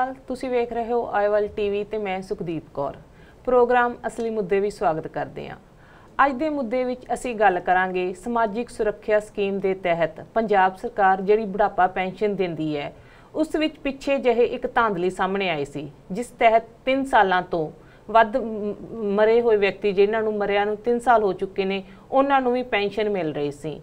ਅਕਾਲ ਤੁਸੀਂ ਵੇਖ ਰਹੇ ਹੋ ਆਈਵਲ ਟੀਵੀ ਤੇ ਮੈਂ ਸੁਖਦੀਪ ਕੌਰ ਪ੍ਰੋਗਰਾਮ ਅਸਲੀ ਮੁੱਦੇ ਵਿੱਚ ਸਵਾਗਤ ਕਰਦੇ ਹਾਂ ਅੱਜ ਦੇ ਮੁੱਦੇ ਵਿੱਚ ਅਸੀਂ ਗੱਲ ਕਰਾਂਗੇ ਸਮਾਜਿਕ ਸੁਰੱਖਿਆ ਸਕੀਮ ਦੇ ਤਹਿਤ ਪੰਜਾਬ ਸਰਕਾਰ ਜਿਹੜੀ ਬੁਢਾਪਾ ਪੈਨਸ਼ਨ ਦਿੰਦੀ ਹੈ ਉਸ ਵਿੱਚ ਪਿੱਛੇ ਜਿਹੇ ਇੱਕ ਧਾਂਦਲੀ ਸਾਹਮਣੇ ਆਈ ਸੀ ਜਿਸ ਤਹਿਤ 3 ਸਾਲਾਂ ਤੋਂ ਵੱਧ ਮਰੇ ਹੋਏ ਵਿਅਕਤੀ ਜਿਨ੍ਹਾਂ ਨੂੰ ਮਰਿਆ ਨੂੰ 3 ਸਾਲ ਹੋ ਚੁੱਕੇ ਨੇ ਉਹਨਾਂ ਨੂੰ ਵੀ ਪੈਨਸ਼ਨ ਮਿਲ ਰਹੀ ਸੀ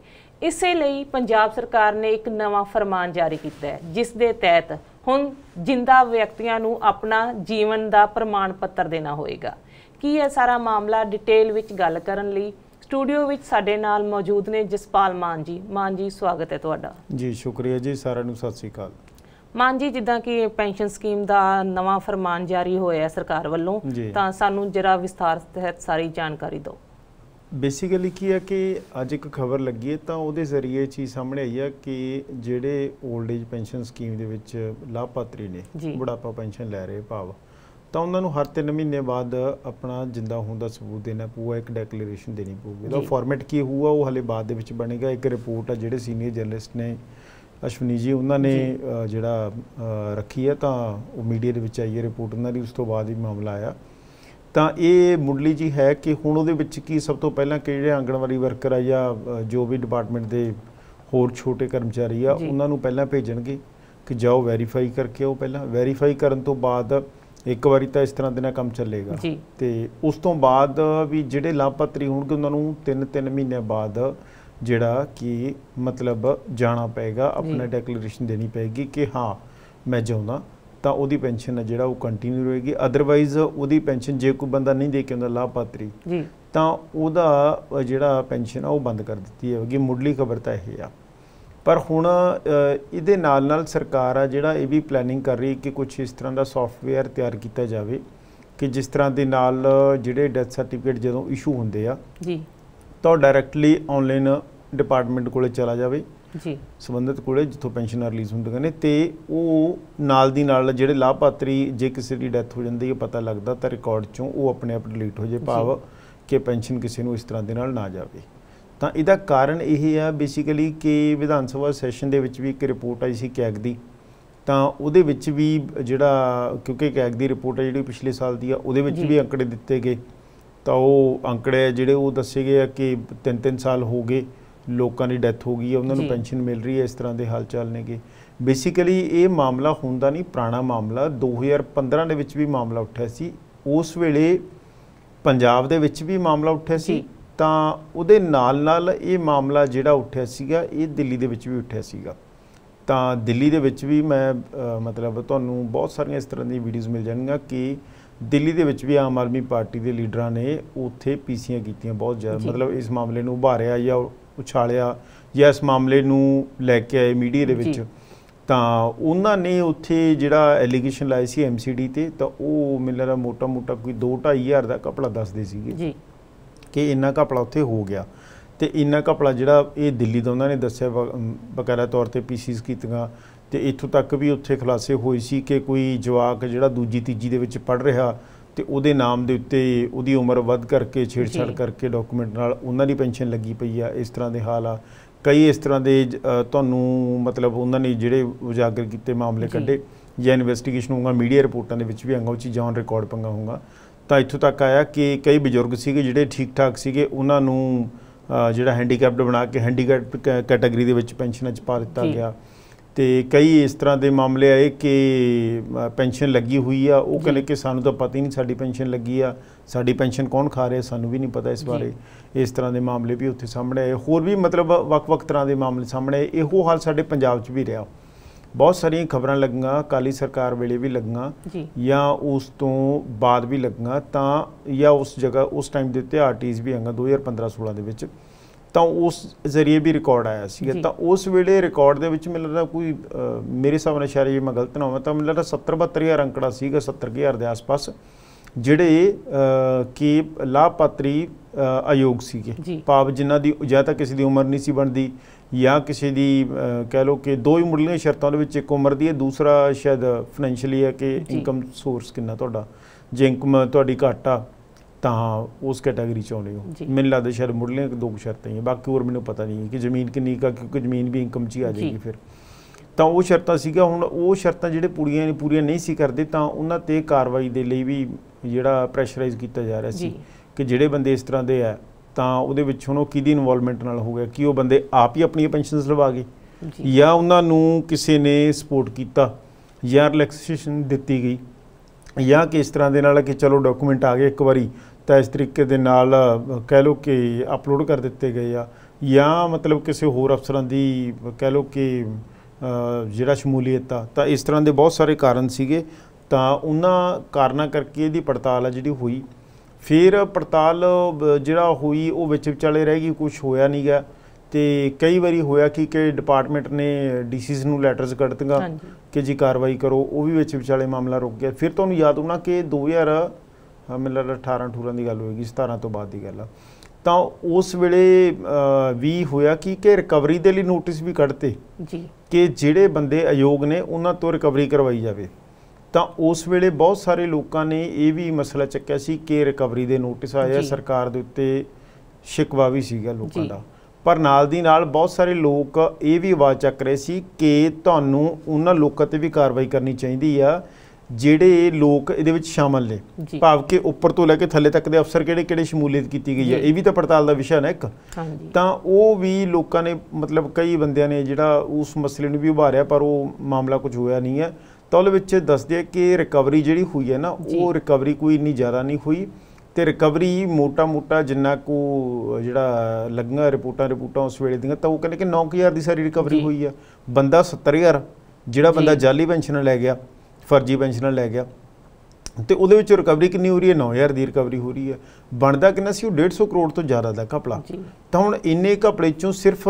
ਇਸੇ ਲਈ ਪੰਜਾਬ ਸਰਕਾਰ ਨੇ ਇੱਕ ਨਵਾਂ ਫਰਮਾਨ ਜਾਰੀ ਕੀਤਾ ਹੈ ਜਿਸ ਦੇ ਤਹਿਤ ਹੁਣ ਜਿੰਦਾ ਵਿਅਕਤੀਆਂ ਨੂੰ ਆਪਣਾ ਜੀਵਨ ਦਾ ਪ੍ਰਮਾਣ ਪੱਤਰ ਦੇਣਾ ਹੋਏਗਾ ਕੀ ਹੈ ਸਾਰਾ ਮਾਮਲਾ ਡਿਟੇਲ ਵਿੱਚ ਗੱਲ ਕਰਨ ਲਈ ਸਟੂਡੀਓ ਵਿੱਚ ਸਾਡੇ ਨਾਲ ਮੌਜੂਦ ਨੇ ਜਸਪਾਲ ਮਾਨ ਜੀ ਮਾਨ ਜੀ ਸਵਾਗਤ ਹੈ ਤੁਹਾਡਾ ਜੀ ਸ਼ੁਕਰੀਆ ਜੀ ਸਾਰਿਆਂ ਨੂੰ ਸਤਿ ਸ੍ਰੀ ਅਕਾਲ ਮਾਨ ਜੀ ਜਿੱਦਾਂ ਕਿ ਪੈਨਸ਼ਨ ਸਕੀਮ ਦਾ ਨਵਾਂ ਫਰਮਾਨ ਜਾਰੀ ਹੋਇਆ ਸਰਕਾਰ ਵੱਲੋਂ ਤਾਂ ਸਾਨੂੰ ਜਰਾ ਵਿਸਥਾਰ ਸਹਿਤ ਸਾਰੀ ਜਾਣਕਾਰੀ ਦਿਓ ਬੇਸਿਕਲੀ ਕੀ ਹੈ ਕਿ ਅੱਜ ਇੱਕ ਖਬਰ ਲੱਗੀ ਹੈ ਤਾਂ ਉਹਦੇ ਜ਼ਰੀਏ ਚੀਜ਼ ਸਾਹਮਣੇ ਆਈ ਹੈ ਕਿ ਜਿਹੜੇ 올ਡ ਏਜ ਪੈਨਸ਼ਨ ਸਕੀਮ ਦੇ ਵਿੱਚ ਲਾਭਪਾਤਰੀ ਨੇ ਬੁਢਾਪਾ ਪੈਨਸ਼ਨ ਲੈ ਰਹੇ ਭਾਵ ਤਾਂ ਉਹਨਾਂ ਨੂੰ ਹਰ 3 ਮਹੀਨੇ ਬਾਅਦ ਆਪਣਾ ਜਿੰਦਾ ਹੋਣ ਦਾ ਸਬੂਤ ਦੇਣਾ ਪਊਗਾ ਇੱਕ ਡੈਕਲੇਰੇਸ਼ਨ ਦੇਣੀ ਪਊਗੀ ਉਹਦਾ ਫਾਰਮੈਟ ਕੀ ਹੋਊਗਾ ਉਹ ਹਲੇ ਬਾਅਦ ਦੇ ਵਿੱਚ ਬਣੇਗਾ ਇੱਕ ਰਿਪੋਰਟ ਆ ਜਿਹੜੇ ਸੀਨੀਅਰ ਜਰਨਲਿਸਟ ਨੇ ਅਸ਼ਵਨੀ ਜੀ ਉਹਨਾਂ ਨੇ ਜਿਹੜਾ ਰੱਖੀ ਹੈ ਤਾਂ ਉਹ ਮੀਡੀਆ ਦੇ ਵਿੱਚ ਆਈ ਹੈ ਰਿਪੋਰਟ ਉਹਨਾਂ ਦੀ ਉਸ ਤੋਂ ਬਾਅਦ ਹੀ ਮਾਮਲਾ ਆਇਆ ਤਾਂ ਇਹ ਮੁੱਢਲੀ ਜੀ ਹੈ ਕਿ ਹੁਣ ਉਹਦੇ ਵਿੱਚ ਕੀ ਸਭ ਤੋਂ ਪਹਿਲਾਂ ਕਿਹੜੇ ਆਂਗਣਵਾੜੀ ਵਰਕਰ ਆ ਜਾਂ ਜੋ ਵੀ ਡਿਪਾਰਟਮੈਂਟ ਦੇ ਹੋਰ ਛੋਟੇ ਕਰਮਚਾਰੀ ਆ ਉਹਨਾਂ ਨੂੰ ਪਹਿਲਾਂ ਭੇਜਣਗੇ ਕਿ ਜਾਓ ਵੈਰੀਫਾਈ ਕਰਕੇ ਉਹ ਪਹਿਲਾਂ ਵੈਰੀਫਾਈ ਕਰਨ ਤੋਂ ਬਾਅਦ ਇੱਕ ਵਾਰੀ ਤਾਂ ਇਸ ਤਰ੍ਹਾਂ ਦੇ ਨਾਲ ਕੰਮ ਚੱਲੇਗਾ ਤੇ ਉਸ ਤੋਂ ਬਾਅਦ ਵੀ ਜਿਹੜੇ ਲਾਭਪਾਤਰੀ ਹੋਣਗੇ ਉਹਨਾਂ ਨੂੰ 3-3 ਮਹੀਨੇ ਬਾਅਦ ਜਿਹੜਾ ਕਿ ਮਤਲਬ ਜਾਣਾ ਪਏਗਾ ਆਪਣਾ ਡੈਕਲੇਰੇਸ਼ਨ ਦੇਣੀ ਪਏਗੀ ਕਿ ਹਾਂ ਮੈਂ ਜਾਉਂਦਾ ਤਾਂ ਉਹਦੀ ਪੈਨਸ਼ਨ ਹੈ ਜਿਹੜਾ ਉਹ ਕੰਟੀਨਿਊ ਰਹੇਗੀ ਅਦਰਵਾਈਜ਼ ਉਹਦੀ ਪੈਨਸ਼ਨ ਜੇ ਕੋਈ ਬੰਦਾ ਨਹੀਂ ਦੇ ਕੇ ਹੁੰਦਾ ਲਾਭਪਾਤਰੀ ਜੀ ਤਾਂ ਉਹਦਾ ਜਿਹੜਾ ਪੈਨਸ਼ਨ ਆ ਉਹ ਬੰਦ ਕਰ ਦਿੱਤੀ ਹੈਗੀ ਮੁੱਢਲੀ ਖਬਰ ਤਾਂ ਇਹ ਆ ਪਰ ਹੁਣ ਇਹਦੇ ਨਾਲ ਨਾਲ ਸਰਕਾਰ ਆ ਜਿਹੜਾ ਇਹ ਵੀ ਪਲੈਨਿੰਗ ਕਰ ਰਹੀ ਕਿ ਕੁਝ ਇਸ ਤਰ੍ਹਾਂ ਦਾ ਸੌਫਟਵੇਅਰ ਤਿਆਰ ਕੀਤਾ ਜਾਵੇ ਕਿ ਜਿਸ ਤਰ੍ਹਾਂ ਦੇ ਨਾਲ ਜਿਹੜੇ ਡੈਥ ਸਰਟੀਫਿਕੇਟ ਜਦੋਂ ਇਸ਼ੂ ਹੁੰਦੇ ਆ ਜੀ ਤਾਂ ਡਾਇਰੈਕਟਲੀ ਆਨਲਾਈਨ ਡਿਪਾਰਟਮੈਂਟ ਕੋਲੇ ਚਲਾ ਜਾਵੇ ਜੀ ਸੰਬੰਧਿਤ ਕੋਲੇ ਜਿੱਥੋਂ ਪੈਨਸ਼ਨਾਂ ਰਿਲੀਜ਼ ਹੁੰਦੀਆਂ ਨੇ ਤੇ ਉਹ ਨਾਲ ਦੀ ਨਾਲ ਜਿਹੜੇ ਲਾਭਪਾਤਰੀ ਜੇ ਕਿਸੇ ਦੀ ਡੈਥ ਹੋ ਜਾਂਦੀ ਹੈ ਪਤਾ ਲੱਗਦਾ ਤਾਂ ਰਿਕਾਰਡ ਚੋਂ ਉਹ ਆਪਣੇ ਆਪ ਡਿਲੀਟ ਹੋ ਜੇ ਭਾਵ ਕਿ ਪੈਨਸ਼ਨ ਕਿਸੇ ਨੂੰ ਇਸ ਤਰ੍ਹਾਂ ਦੇ ਨਾਲ ਨਾ ਜਾਵੇ ਤਾਂ ਇਹਦਾ ਕਾਰਨ ਇਹ ਆ ਬੇਸਿਕਲੀ ਕਿ ਵਿਧਾਨ ਸਭਾ ਸੈਸ਼ਨ ਦੇ ਵਿੱਚ ਵੀ ਇੱਕ ਰਿਪੋਰਟ ਆਈ ਸੀ ਕੈਗ ਦੀ ਤਾਂ ਉਹਦੇ ਵਿੱਚ ਵੀ ਜਿਹੜਾ ਕਿਉਂਕਿ ਕੈਗ ਦੀ ਰਿਪੋਰਟ ਹੈ ਜਿਹੜੀ ਪਿਛਲੇ ਸਾਲ ਦੀ ਆ ਉਹਦੇ ਵਿੱਚ ਵੀ ਅੰਕੜੇ ਦਿੱਤੇ ਗਏ ਤਾਂ ਉਹ ਅੰਕੜੇ ਜਿਹੜੇ ਉਹ ਦੱਸੇ ਗਏ ਆ ਕਿ 3-3 ਸਾਲ ਹੋ ਗਏ ਲੋਕਾਂ ਦੀ ਡੈਥ ਹੋ ਗਈ ਹੈ ਉਹਨਾਂ ਨੂੰ ਪੈਨਸ਼ਨ ਮਿਲ ਰਹੀ ਹੈ ਇਸ ਤਰ੍ਹਾਂ ਦੇ ਹਾਲਚਾਲ ਨੇਗੇ ਬੇਸਿਕਲੀ ਇਹ ਮਾਮਲਾ ਹੁੰਦਾ ਨਹੀਂ ਪੁਰਾਣਾ ਮਾਮਲਾ 2015 ਦੇ ਵਿੱਚ ਵੀ ਮਾਮਲਾ ਉੱਠਿਆ ਸੀ ਉਸ ਵੇਲੇ ਪੰਜਾਬ ਦੇ ਵਿੱਚ ਵੀ ਮਾਮਲਾ ਉੱਠਿਆ ਸੀ ਤਾਂ ਉਹਦੇ ਨਾਲ-ਨਾਲ ਇਹ ਮਾਮਲਾ ਜਿਹੜਾ ਉੱਠਿਆ ਸੀਗਾ ਇਹ ਦਿੱਲੀ ਦੇ ਵਿੱਚ ਵੀ ਉੱਠਿਆ ਸੀਗਾ ਤਾਂ ਦਿੱਲੀ ਦੇ ਵਿੱਚ ਵੀ ਮੈਂ ਮਤਲਬ ਤੁਹਾਨੂੰ ਬਹੁਤ ਸਾਰੀਆਂ ਇਸ ਤਰ੍ਹਾਂ ਦੀਆਂ ਵੀਡੀਓਜ਼ ਮਿਲ ਜਾਣਗੀਆਂ ਕਿ ਦਿੱਲੀ ਦੇ ਵਿੱਚ ਵੀ ਆਮ ਆਦਮੀ ਪਾਰਟੀ ਦੇ ਲੀਡਰਾਂ ਨੇ ਉੱਥੇ ਪੀਸੀਆਂ ਕੀਤੀਆਂ ਬਹੁਤ ਜ਼ਿਆਦਾ ਮਤਲਬ ਇਸ ਮਾਮਲੇ ਨੂੰ ਉਭਾਰਿਆ ਜਾਂ ਉਛਾਲਿਆ ਜਾਂ ਇਸ ਮਾਮਲੇ ਨੂੰ ਲੈ ਕੇ ਆਏ ਮੀਡੀਆ ਦੇ ਵਿੱਚ ਤਾਂ ਉਹਨਾਂ ਨੇ ਉੱਥੇ ਜਿਹੜਾ ਐਲੀਗੇਸ਼ਨ ਲਾਇਆ ਸੀ ਐਮਸੀਡੀ ਤੇ ਤਾਂ ਉਹ ਮਿਲਣਾ ਮੋਟਾ-ਮੋਟਾ ਕੋਈ 2 ਹਜ਼ਾਰ ਦਾ ਕਪੜਾ ਦੱਸਦੇ ਸੀਗੇ ਜੀ ਕਿ ਇੰਨਾ ਕਪੜਾ ਉੱਥੇ ਹੋ ਗਿਆ ਤੇ ਇੰਨਾ ਕਪੜਾ ਜਿਹੜਾ ਇਹ ਦਿੱਲੀ ਦਾ ਉਹਨਾਂ ਨੇ ਦੱਸਿਆ ਬਕਾਇਦਾ ਤੌਰ ਤੇ ਪੀਸੀਸ ਕੀਤੀਆਂ ਤੇ ਇੱਥੋਂ ਤੱਕ ਵੀ ਉੱਥੇ ਖਲਾਸੇ ਹੋਏ ਸੀ ਕਿ ਕੋਈ ਜਵਾਕ ਜਿਹੜਾ ਦੂਜੀ ਤੀਜੀ ਦੇ ਵਿੱਚ ਪੜ ਰਿਹਾ ਤੇ ਉਹਦੇ ਨਾਮ ਦੇ ਉੱਤੇ ਉਹਦੀ ਉਮਰ ਵੱਧ ਕਰਕੇ ਛੇੜਛਾੜ ਕਰਕੇ ਡਾਕੂਮੈਂਟ ਨਾਲ ਉਹਨਾਂ ਦੀ ਪੈਨਸ਼ਨ ਲੱਗੀ ਪਈ ਆ ਇਸ ਤਰ੍ਹਾਂ ਦੇ ਹਾਲ ਆ ਕਈ ਇਸ ਤਰ੍ਹਾਂ ਦੇ ਤੁਹਾਨੂੰ ਮਤਲਬ ਉਹਨਾਂ ਨੇ ਜਿਹੜੇ ਉਜਾਗਰ ਕੀਤੇ ਮਾਮਲੇ ਕੱਢੇ ਜਾਂ ਇਨਵੈਸਟੀਗੇਸ਼ਨ ਹੋਊਗਾ ਮੀਡੀਆ ਰਿਪੋਰਟਾਂ ਦੇ ਵਿੱਚ ਵੀ ਆਂਗਾ ਉਹ ਚੀਜ਼ ਔਨ ਰਿਕਾਰਡ ਪੰਗਾ ਹੋਊਗਾ ਤਾਂ ਇੱਥੋਂ ਤੱਕ ਆਇਆ ਕਿ ਕਈ ਬਜ਼ੁਰਗ ਸੀਗੇ ਜਿਹੜੇ ਠੀਕ ਠਾਕ ਸੀਗੇ ਉਹਨਾਂ ਨੂੰ ਜਿਹੜਾ ਹੈਂਡੀਕੈਪਡ ਬਣਾ ਕੇ ਹੈਂਡੀਕੈਪ ਕੈਟਾਗਰੀ ਦੇ ਵਿੱਚ ਪੈਨਸ਼ਨਾਂ 'ਚ ਪਾ ਦਿੱਤਾ ਗਿਆ ਤੇ ਕਈ ਇਸ ਤਰ੍ਹਾਂ ਦੇ ਮਾਮਲੇ ਆਏ ਕਿ ਪੈਨਸ਼ਨ ਲੱਗੀ ਹੋਈ ਆ ਉਹ ਕਹਿੰਦੇ ਕਿ ਸਾਨੂੰ ਤਾਂ ਪਤਾ ਹੀ ਨਹੀਂ ਸਾਡੀ ਪੈਨਸ਼ਨ ਲੱਗੀ ਆ ਸਾਡੀ ਪੈਨਸ਼ਨ ਕੌਣ ਖਾ ਰਿਹਾ ਸਾਨੂੰ ਵੀ ਨਹੀਂ ਪਤਾ ਇਸ ਬਾਰੇ ਇਸ ਤਰ੍ਹਾਂ ਦੇ ਮਾਮਲੇ ਵੀ ਉੱਥੇ ਸਾਹਮਣੇ ਆਏ ਹੋਰ ਵੀ ਮਤਲਬ ਵੱਖ-ਵੱਖ ਤਰ੍ਹਾਂ ਦੇ ਮਾਮਲੇ ਸਾਹਮਣੇ ਆਏ ਇਹੋ ਹਾਲ ਸਾਡੇ ਪੰਜਾਬ 'ਚ ਵੀ ਰਿਹਾ ਬਹੁਤ ਸਾਰੀਆਂ ਖਬਰਾਂ ਲੱਗੀਆਂ ਕਾਲੀ ਸਰਕਾਰ ਵੇਲੇ ਵੀ ਲੱਗੀਆਂ ਜਾਂ ਉਸ ਤੋਂ ਬਾਅਦ ਵੀ ਲੱਗੀਆਂ ਤਾਂ ਜਾਂ ਉਸ ਜਗ੍ਹਾ ਉਸ ਟਾਈਮ ਦੇ ਉੱਤੇ ਆਰਟੀਜ਼ ਵੀ ਆਂਗਾ 2015 16 ਦੇ ਵਿੱਚ ਤਾਂ ਉਸ ਜ਼ਰੀਏ ਵੀ ਰਿਕਾਰਡ ਆਇਆ ਸੀਗਾ ਤਾਂ ਉਸ ਵੇਲੇ ਰਿਕਾਰਡ ਦੇ ਵਿੱਚ ਮਿਲ ਰਿਹਾ ਕੋਈ ਮੇਰੇ ਹਿਸਾਬ ਨਾਲ ਸ਼ਾਇਦ ਜੇ ਮੈਂ ਗਲਤ ਨਾ ਹੋਵਾਂ ਤਾਂ ਮਿਲ ਰਿਹਾ 70 72000 ਅੰਕੜਾ ਸੀਗਾ 70000 ਦੇ ਆਸ-ਪਾਸ ਜਿਹੜੇ ਕੀ ਲਾਪਾਤਰੀ ਆਯੋਗ ਸੀਗੇ ਪਾਪ ਜਿਨ੍ਹਾਂ ਦੀ ਜਾਂ ਤਾਂ ਕਿਸੇ ਦੀ ਉਮਰ ਨਹੀਂ ਸੀ ਬਣਦੀ ਜਾਂ ਕਿਸੇ ਦੀ ਕਹਿ ਲੋ ਕਿ ਦੋ ਹੀ ਮੁੱਢਲੀਆਂ ਸ਼ਰਤਾਂ ਦੇ ਵਿੱਚ ਇੱਕ ਉਮਰ ਦੀ ਹੈ ਦੂਸਰਾ ਸ਼ਾਇਦ ਫਾਈਨੈਂਸ਼ੀਅਲੀ ਹੈ ਕਿ ਇਨਕਮ ਸੋਰਸ ਕਿੰਨਾ ਤੁਹਾਡਾ ਜੇ ਇਨਕਮ ਤੁਹਾਡੀ ਘੱਟ ਆ ਤਾਂ ਉਸ ਕੈਟਾਗਰੀ ਚ ਆਉਂਦੇ ਹੋ ਮੈਨੂੰ ਲੱਗਦਾ ਸ਼ਾਇਦ ਮੁੱਢਲੇ ਦੋ ਸ਼ਰਤਾਂ ਹੀ ਬਾਕੀ ਹੋਰ ਮੈਨੂੰ ਪਤਾ ਨਹੀਂ ਕਿ ਜ਼ਮੀਨ ਕਿੰਨੀ ਕਾ ਕਿਉਂਕਿ ਜ਼ਮੀਨ ਵੀ ਇਨਕਮ ਚ ਹੀ ਆ ਜਾਏਗੀ ਫਿਰ ਤਾਂ ਉਹ ਸ਼ਰਤਾਂ ਸੀਗਾ ਹੁਣ ਉਹ ਸ਼ਰਤਾਂ ਜਿਹੜੇ ਪੂਰੀਆਂ ਨਹੀਂ ਪੂਰੀਆਂ ਨਹੀਂ ਸੀ ਕਰਦੇ ਤਾਂ ਉਹਨਾਂ ਤੇ ਕਾਰਵਾਈ ਦੇ ਲਈ ਵੀ ਜਿਹੜਾ ਪ੍ਰੈਸ਼ਰਾਈਜ਼ ਕੀਤਾ ਜਾ ਰਿਹਾ ਸੀ ਕਿ ਜਿਹੜੇ ਬੰਦੇ ਇਸ ਤਰ੍ਹਾਂ ਦੇ ਆ ਤਾਂ ਉਹਦੇ ਵਿੱਚ ਹੁਣ ਉਹ ਕਿਹਦੀ ਇਨਵੋਲਵਮੈਂਟ ਨਾਲ ਹੋ ਗਿਆ ਕਿ ਉਹ ਬੰਦੇ ਆਪ ਹੀ ਆਪਣੀਆਂ ਪੈਨਸ਼ਨਸ ਲਵਾ ਗਏ ਜਾਂ ਉਹਨਾਂ ਨੂੰ ਕਿਸੇ ਨੇ ਸਪੋਰਟ ਕੀਤਾ ਜਾਂ ਰਿਲੈਕਸੇਸ਼ਨ ਦਿੱਤੀ ਗਈ ਜਾਂ ਕਿ ਇਸ ਤਰ੍ਹਾਂ ਦੇ ਨਾਲ ਕਿ ਚਲੋ ਡਾਕੂਮੈਂਟ ਆ ਗਏ ਇੱਕ ਵਾਰੀ ਤਾਂ ਇਸ ਤਰੀਕੇ ਦੇ ਨਾਲ ਕਹਿ ਲਓ ਕਿ ਅਪਲੋਡ ਕਰ ਦਿੱਤੇ ਗਏ ਆ ਜਾਂ ਮਤਲਬ ਕਿਸੇ ਹੋਰ ਅਫਸਰਾਂ ਦੀ ਕਹਿ ਲਓ ਕਿ ਜਿਹੜਾ ਸ਼ਮੂਲੀਅਤ ਆ ਤਾਂ ਇਸ ਤਰ੍ਹਾਂ ਦੇ ਬਹੁਤ ਸਾਰੇ ਕਾਰਨ ਸੀਗੇ ਤਾਂ ਉਹਨਾਂ ਕਾਰਨਾਂ ਕਰਕੇ ਇਹਦੀ ਪੜਤਾਲ ਆ ਜਿਹੜੀ ਹੋਈ ਫਿਰ ਪੜਤਾਲ ਜਿਹੜਾ ਹੋਈ ਉਹ ਵਿੱਚ ਵਿਚਾਲੇ ਰਹਿ ਗਈ ਕੁਝ ਹੋਇਆ ਨਹੀਂਗਾ ਤੇ ਕਈ ਵਾਰੀ ਹੋਇਆ ਕਿ ਕਿ ਡਿਪਾਰਟਮੈਂਟ ਨੇ ਡੀਸੀਸ ਨੂੰ ਲੈਟਰਸ ਕੱਢਤੀਆਂ ਕਿ ਜੀ ਕਾਰਵਾਈ ਕਰੋ ਉਹ ਵੀ ਵਿੱਚ ਵਿਚਾਲੇ ਮਾਮਲਾ ਰੁਕ ਗਿਆ ਫਿਰ ਤੁਹਾਨੂੰ ਯਾਦ ਹੋਣਾ ਕਿ 2000 ਮੈਨੂੰ 18 18 ਦੀ ਗੱਲ ਹੋਏਗੀ 17 ਤੋਂ ਬਾਅਦ ਦੀ ਗੱਲ ਆ ਤਾਂ ਉਸ ਵੇਲੇ ਵੀ ਹੋਇਆ ਕਿ ਕਿ ਰਿਕਵਰੀ ਦੇ ਲਈ ਨੋਟਿਸ ਵੀ ਕੱਢਤੇ ਜੀ ਕਿ ਜਿਹੜੇ ਬੰਦੇ ਅਯੋਗ ਨੇ ਉਹਨਾਂ ਤੋਂ ਰਿਕਵਰੀ ਕਰਵਾਈ ਜਾਵੇ ਤਾਂ ਉਸ ਵੇਲੇ ਬਹੁਤ ਸਾਰੇ ਲੋਕਾਂ ਨੇ ਇਹ ਵੀ ਮਸਲਾ ਚੱਕਿਆ ਸੀ ਕਿ ਰਿਕਵਰੀ ਦੇ ਨੋਟਿਸ ਆਇਆ ਸਰਕਾਰ ਦੇ ਉੱਤੇ ਸ਼ਿਕਵਾ ਵੀ ਸੀਗਾ ਲੋਕਾਂ ਦਾ ਪਰ ਨਾਲ ਦੀ ਨਾਲ ਬਹੁਤ ਸਾਰੇ ਲੋਕ ਇਹ ਵੀ ਆਵਾਜ਼ ਚੱਕ ਰਹੇ ਸੀ ਕਿ ਤੁਹਾਨੂੰ ਉਹਨਾਂ ਲੋਕਾਂ ਤੇ ਵੀ ਕਾਰਵਾਈ ਕਰਨੀ ਚਾਹੀਦੀ ਆ ਜਿਹੜੇ ਲੋਕ ਇਹਦੇ ਵਿੱਚ ਸ਼ਾਮਲ ਨੇ ਭਾਵ ਕਿ ਉੱਪਰ ਤੋਂ ਲੈ ਕੇ ਥੱਲੇ ਤੱਕ ਦੇ ਅਫਸਰ ਕਿਹੜੇ ਕਿਹੜੇ ਸ਼ਮੂਲੀਅਤ ਕੀਤੀ ਗਈ ਹੈ ਇਹ ਵੀ ਤਾਂ ਪੜਤਾਲ ਦਾ ਵਿਸ਼ਾ ਨਾ ਇੱਕ ਤਾਂ ਉਹ ਵੀ ਲੋਕਾਂ ਨੇ ਮਤਲਬ ਕਈ ਬੰਦਿਆਂ ਨੇ ਜਿਹੜਾ ਉਸ ਮਸਲੇ ਨੂੰ ਵੀ ਉਭਾਰਿਆ ਪਰ ਉਹ ਮਾਮਲਾ ਕੁਝ ਹੋਇਆ ਨਹੀਂ ਹੈ ਤਾਂ ਉਹਦੇ ਵਿੱਚ ਦੱਸਦੇ ਕਿ ਰਿਕਵਰੀ ਜਿਹੜੀ ਹੋਈ ਹੈ ਨਾ ਉਹ ਰਿਕਵਰੀ ਕੋਈ ਇੰਨੀ ਜ਼ਿਆਦਾ ਨਹੀਂ ਹੋਈ ਤੇ ਰਿਕਵਰੀ ਮੋਟਾ-ਮੋਟਾ ਜਿੰਨਾ ਕੋ ਜਿਹੜਾ ਲੱਗਾ ਰਿਪੋਰਟਾਂ ਰਿਪੋਰਟਾਂ ਉਸ ਵੇਲੇ ਦੀਆਂ ਤਾਂ ਉਹ ਕਹਿੰਦੇ ਕਿ 9000 ਦੀ ਸਾਰੀ ਰਿਕਵਰੀ ਹੋਈ ਆ ਬੰਦਾ 70000 ਜਿਹੜਾ ਬੰਦਾ ਜਾਲੀ ਪੈਨਸ਼ਨ ਲੈ ਗਿਆ ਫਰਜ਼ੀ ਪੈਨਸ਼ਨ ਲੈ ਗਿਆ ਤੇ ਉਹਦੇ ਵਿੱਚ ਰਿਕਵਰੀ ਕਿੰਨੀ ਹੋ ਰਹੀ ਹੈ 9000 ਦੀ ਰਿਕਵਰੀ ਹੋ ਰਹੀ ਹੈ ਬਣਦਾ ਕਿੰਨਾ ਸੀ ਉਹ 150 ਕਰੋੜ ਤੋਂ ਜ਼ਿਆਦਾ ਦਾ ਕਪੜਾ ਤਾਂ ਹੁਣ ਇੰਨੇ ਕਪੜੇ ਚੋਂ ਸਿਰਫ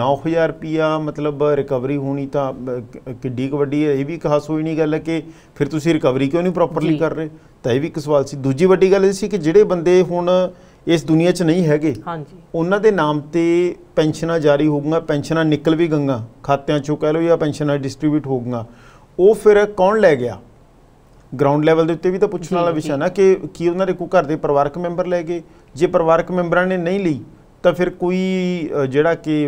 9000 ਰੁਪਿਆ ਮਤਲਬ ਰਿਕਵਰੀ ਹੋਣੀ ਤਾਂ ਕਿੱਡੀ ਕੁ ਵੱਡੀ ਹੈ ਇਹ ਵੀ ਖਾਸ ਹੋਈ ਨਹੀਂ ਗੱਲ ਹੈ ਕਿ ਫਿਰ ਤੁਸੀਂ ਰਿਕਵਰੀ ਕਿਉਂ ਨਹੀਂ ਪ੍ਰੋਪਰਲੀ ਕਰ ਰਹੇ ਤਾਂ ਇਹ ਵੀ ਇੱਕ ਸਵਾਲ ਸੀ ਦੂਜੀ ਵੱਡੀ ਗੱਲ ਇਹ ਸੀ ਕਿ ਜਿਹੜੇ ਬੰਦੇ ਹੁਣ ਇਸ ਦੁਨੀਆ 'ਚ ਨਹੀਂ ਹੈਗੇ ਹਾਂਜੀ ਉਹਨਾਂ ਦੇ ਨਾਮ ਤੇ ਪੈਨਸ਼ਨਾਂ ਜਾਰੀ ਹੋਊਗਾ ਪੈਨਸ਼ਨਾਂ ਨਿਕਲ ਵੀ ਗੰਗਾ ਖਾਤਿਆਂ 'ਚੋਂ ਕਹਿ ਲਓ ਜਾਂ ਪੈਨਸ਼ਨਾਂ ਡਿਸਟ੍ਰੀਬਿਊਟ ਹੋਊਗਾ ਉਹ ਫਿਰ ਕੌਣ ਲੈ ਗਿਆ ਗਰਾਊਂਡ ਲੈਵਲ ਦੇ ਉੱਤੇ ਵੀ ਤਾਂ ਪੁੱਛਣ ਵਾਲਾ ਵਿਸ਼ਾ ਨਾ ਕਿ ਕੀ ਉਹਨਾਂ ਦੇ ਕੋ ਘਰ ਦੇ ਪਰਿਵਾਰਕ ਮੈਂਬਰ ਲੈ ਗਏ ਜੇ ਪਰਿਵਾਰਕ ਮੈਂਬਰਾਂ ਨੇ ਨਹੀਂ ਲਈ ਤਾਂ ਫਿਰ ਕੋਈ ਜਿਹੜਾ ਕਿ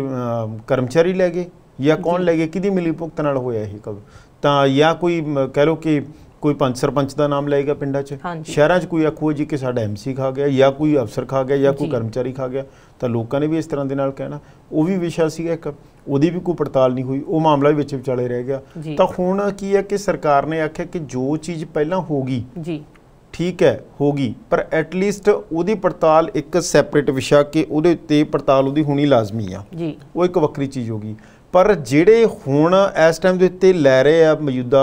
ਕਰਮਚਾਰੀ ਲੈ ਗਏ ਜਾਂ ਕੌਣ ਲੈ ਗਏ ਕਿਹਦੀ ਮਿਲੀ ਭੁਗਤ ਨਾਲ ਹੋਇਆ ਇਹ ਕਦੋਂ ਤਾਂ ਜਾਂ ਕੋਈ ਕਹਿ ਲੋ ਕਿ ਕੋਈ ਪੰਚ ਸਰਪੰਚ ਦਾ ਨਾਮ ਲਏਗਾ ਪਿੰਡਾਂ 'ਚ ਸ਼ਹਿਰਾਂ 'ਚ ਕੋਈ ਆਖੂ ਜੀ ਕਿ ਸਾਡਾ ਐਮਸੀ ਖਾ ਗਿਆ ਜਾਂ ਕੋਈ ਅਫਸਰ ਖਾ ਗਿਆ ਜਾਂ ਕੋਈ ਕਰਮਚਾਰੀ ਖਾ ਗਿਆ ਤਾਂ ਲੋਕਾਂ ਨੇ ਵੀ ਇਸ ਤਰ੍ਹਾਂ ਦੇ ਨਾਲ ਕਹਿਣਾ ਉਹ ਵੀ ਵਿਸ਼ਾ ਸੀਗਾ ਇੱਕ ਉਹਦੀ ਵੀ ਕੋਈ ਪੜਤਾਲ ਨਹੀਂ ਹੋਈ ਉਹ ਮਾਮਲਾ ਵੀ ਵਿੱਚ ਵਿਚਾਲੇ ਰਹਿ ਗਿਆ ਤਾਂ ਹੁਣ ਕੀ ਹੈ ਕਿ ਸਰਕਾਰ ਨੇ ਆਖਿਆ ਕਿ ਜੋ ਚੀਜ਼ ਪਹਿਲਾਂ ਹੋ ਗਈ ਜੀ ਠੀਕ ਹੈ ਹੋਗੀ ਪਰ ਐਟ ਲੀਸਟ ਉਹਦੀ ਪੜਤਾਲ ਇੱਕ ਸੈਪਰੇਟ ਵਿਸ਼ਾ ਕਿ ਉਹਦੇ ਉੱਤੇ ਪੜਤਾਲ ਉਹਦੀ ਹੋਣੀ ਲਾਜ਼ਮੀ ਆ ਜੀ ਉਹ ਇੱਕ ਵੱਖਰੀ ਚੀਜ਼ ਹੋਗੀ ਪਰ ਜਿਹੜੇ ਹੁਣ ਇਸ ਟਾਈਮ ਦੇ ਉੱਤੇ ਲੈ ਰਹੇ ਆ ਮੌਜੂਦਾ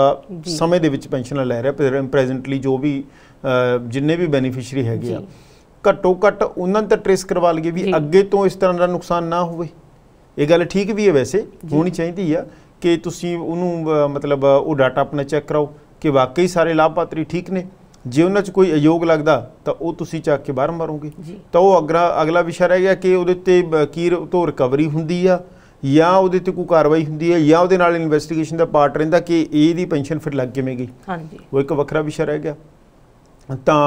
ਸਮੇਂ ਦੇ ਵਿੱਚ ਪੈਨਸ਼ਨਾਂ ਲੈ ਰਹੇ ਆ ਪ੍ਰੈਜ਼ੈਂਟਲੀ ਜੋ ਵੀ ਜਿੰਨੇ ਵੀ ਬੈਨੀਫੀਸ਼ੀਅਰੀ ਹੈਗੇ ਆ ਘੱਟੋ ਘੱਟ ਉਹਨਾਂ ਨੂੰ ਟ੍ਰੇਸ ਕਰਵਾ ਲਈਏ ਵੀ ਅੱਗੇ ਤੋਂ ਇਸ ਤਰ੍ਹਾਂ ਦਾ ਨੁਕਸਾਨ ਨਾ ਹੋਵੇ ਇਹ ਗੱਲ ਠੀਕ ਵੀ ਹੈ ਵੈਸੇ ਹੋਣੀ ਚਾਹੀਦੀ ਆ ਕਿ ਤੁਸੀਂ ਉਹਨੂੰ ਮਤਲਬ ਉਹ ਡਾਟਾ ਆਪਣਾ ਚੈੱਕ ਕਰਾਓ ਕਿ ਵਾਕਈ ਸਾਰੇ ਲਾਭਪਾਤਰੀ ਠੀਕ ਨੇ ਜੇ ਉਹਨਾਂ 'ਚ ਕੋਈ ਅਯੋਗ ਲੱਗਦਾ ਤਾਂ ਉਹ ਤੁਸੀਂ ਚੱਕ ਕੇ ਬਾਹਰ ਮਾਰੋਗੇ ਤਾਂ ਉਹ ਅਗਲਾ ਅਗਲਾ ਵਿਸ਼ਾ ਰਹਿ ਗਿਆ ਕਿ ਉਹਦੇ ਉੱਤੇ ਕੀ ਤੋਂ ਰਿਕਵਰੀ ਹੁੰਦੀ ਆ ਜਾਂ ਉਹਦੇ ਤੇ ਕੋਈ ਕਾਰਵਾਈ ਹੁੰਦੀ ਹੈ ਜਾਂ ਉਹਦੇ ਨਾਲ ਇਨਵੈਸਟੀਗੇਸ਼ਨ ਦਾ ਪਾਰਟ ਰਹਿੰਦਾ ਕਿ ਇਹ ਦੀ ਪੈਨਸ਼ਨ ਫਿਰ ਲੱਗ ਕਿਵੇਂ ਗਈ ਹਾਂਜੀ ਉਹ ਇੱਕ ਵੱਖਰਾ ਵਿਸ਼ਾ ਰਹਿ ਗਿਆ ਤਾਂ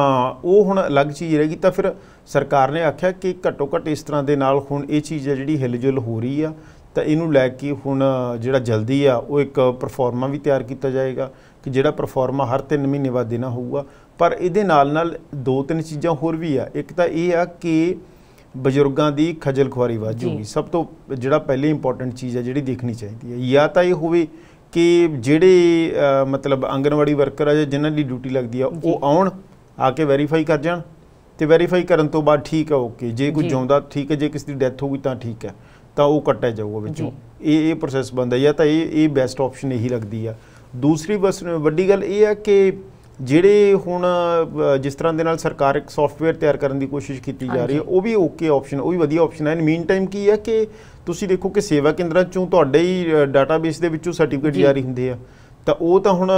ਉਹ ਹੁਣ ਅਲੱਗ ਚੀਜ਼ ਰਹਿ ਗਈ ਤਾਂ ਫਿਰ ਸਰਕਾਰ ਨੇ ਆਖਿਆ ਕਿ ਘੱਟੋ ਘੱਟ ਇਸ ਤਰ੍ਹਾਂ ਦੇ ਨਾਲ ਹੁਣ ਇਹ ਚੀਜ਼ ਹੈ ਜਿਹੜੀ ਹਿਲਜੁਲ ਹੋ ਰਹੀ ਆ ਤਾਂ ਇਹਨੂੰ ਲੈ ਕੇ ਹੁਣ ਜਿਹੜਾ ਜਲਦੀ ਆ ਉਹ ਇੱਕ ਪਰਫਾਰਮਾ ਵੀ ਤਿਆਰ ਕੀਤਾ ਜਾਏਗਾ ਕਿ ਜਿਹੜਾ ਪਰਫਾਰਮਾ ਹਰ 3 ਮਹੀਨੇ ਬਾਅਦ ਦੇਣਾ ਹੋਊਗਾ ਪਰ ਇਹਦੇ ਨਾਲ ਨਾਲ ਦੋ ਤਿੰਨ ਚੀਜ਼ਾਂ ਹੋਰ ਵੀ ਆ ਇੱਕ ਤਾਂ ਇਹ ਆ ਕਿ ਬਜ਼ੁਰਗਾਂ ਦੀ ਖਜਲ ਖੁਆਰੀ ਵੱਧ ਜੂਗੀ ਸਭ ਤੋਂ ਜਿਹੜਾ ਪਹਿਲੀ ਇੰਪੋਰਟੈਂਟ ਚੀਜ਼ ਹੈ ਜਿਹੜੀ ਦੇਖਣੀ ਚਾਹੀਦੀ ਹੈ ਜਾਂ ਤਾਂ ਇਹ ਹੋਵੇ ਕਿ ਜਿਹੜੇ ਮਤਲਬ ਆਂਗਨਵਾੜੀ ਵਰਕਰ ਆ ਜਾਂ ਜਿਨ੍ਹਾਂ ਦੀ ਡਿਊਟੀ ਲੱਗਦੀ ਆ ਉਹ ਆਉਣ ਆ ਕੇ ਵੈਰੀਫਾਈ ਕਰ ਜਾਣ ਤੇ ਵੈਰੀਫਾਈ ਕਰਨ ਤੋਂ ਬਾਅਦ ਠੀਕ ਹੈ ਓਕੇ ਜੇ ਕੋਈ ਜਿਉਂਦਾ ਠੀਕ ਹੈ ਜੇ ਕਿਸੇ ਦੀ ਡੈਥ ਹੋ ਗਈ ਤਾਂ ਠੀਕ ਹੈ ਤਾਂ ਉਹ ਕੱਟਿਆ ਜਾਊਗਾ ਵਿੱਚੋਂ ਇਹ ਇਹ ਪ੍ਰੋਸੈਸ ਬੰਦਾ ਜਾਂ ਤਾਂ ਇਹ ਇਹ ਬੈਸਟ ਆਪਸ਼ਨ ਇਹੀ ਲੱਗਦੀ ਆ ਦੂਸਰੀ ਬਸ ਵੱਡੀ ਗੱਲ ਇਹ ਆ ਕਿ ਜਿਹੜੇ ਹੁਣ ਜਿਸ ਤਰ੍ਹਾਂ ਦੇ ਨਾਲ ਸਰਕਾਰ ਇੱਕ ਸੌਫਟਵੇਅਰ ਤਿਆਰ ਕਰਨ ਦੀ ਕੋਸ਼ਿਸ਼ ਕੀਤੀ ਜਾ ਰਹੀ ਹੈ ਉਹ ਵੀ ਓਕੇ ਆਪਸ਼ਨ ਉਹ ਵੀ ਵਧੀਆ ਆਪਸ਼ਨ ਹੈ ਇਨ ਮੀਨ ਟਾਈਮ ਕੀ ਹੈ ਕਿ ਤੁਸੀਂ ਦੇਖੋ ਕਿ ਸੇਵਾ ਕੇਂਦਰਾਂ ਚੋਂ ਤੁਹਾਡੇ ਹੀ ਡਾਟਾਬੇਸ ਦੇ ਵਿੱਚੋਂ ਸਰਟੀਫਿਕੇਟ ਜਾਰੀ ਹੁੰਦੇ ਆ ਤਾਂ ਉਹ ਤਾਂ ਹੁਣ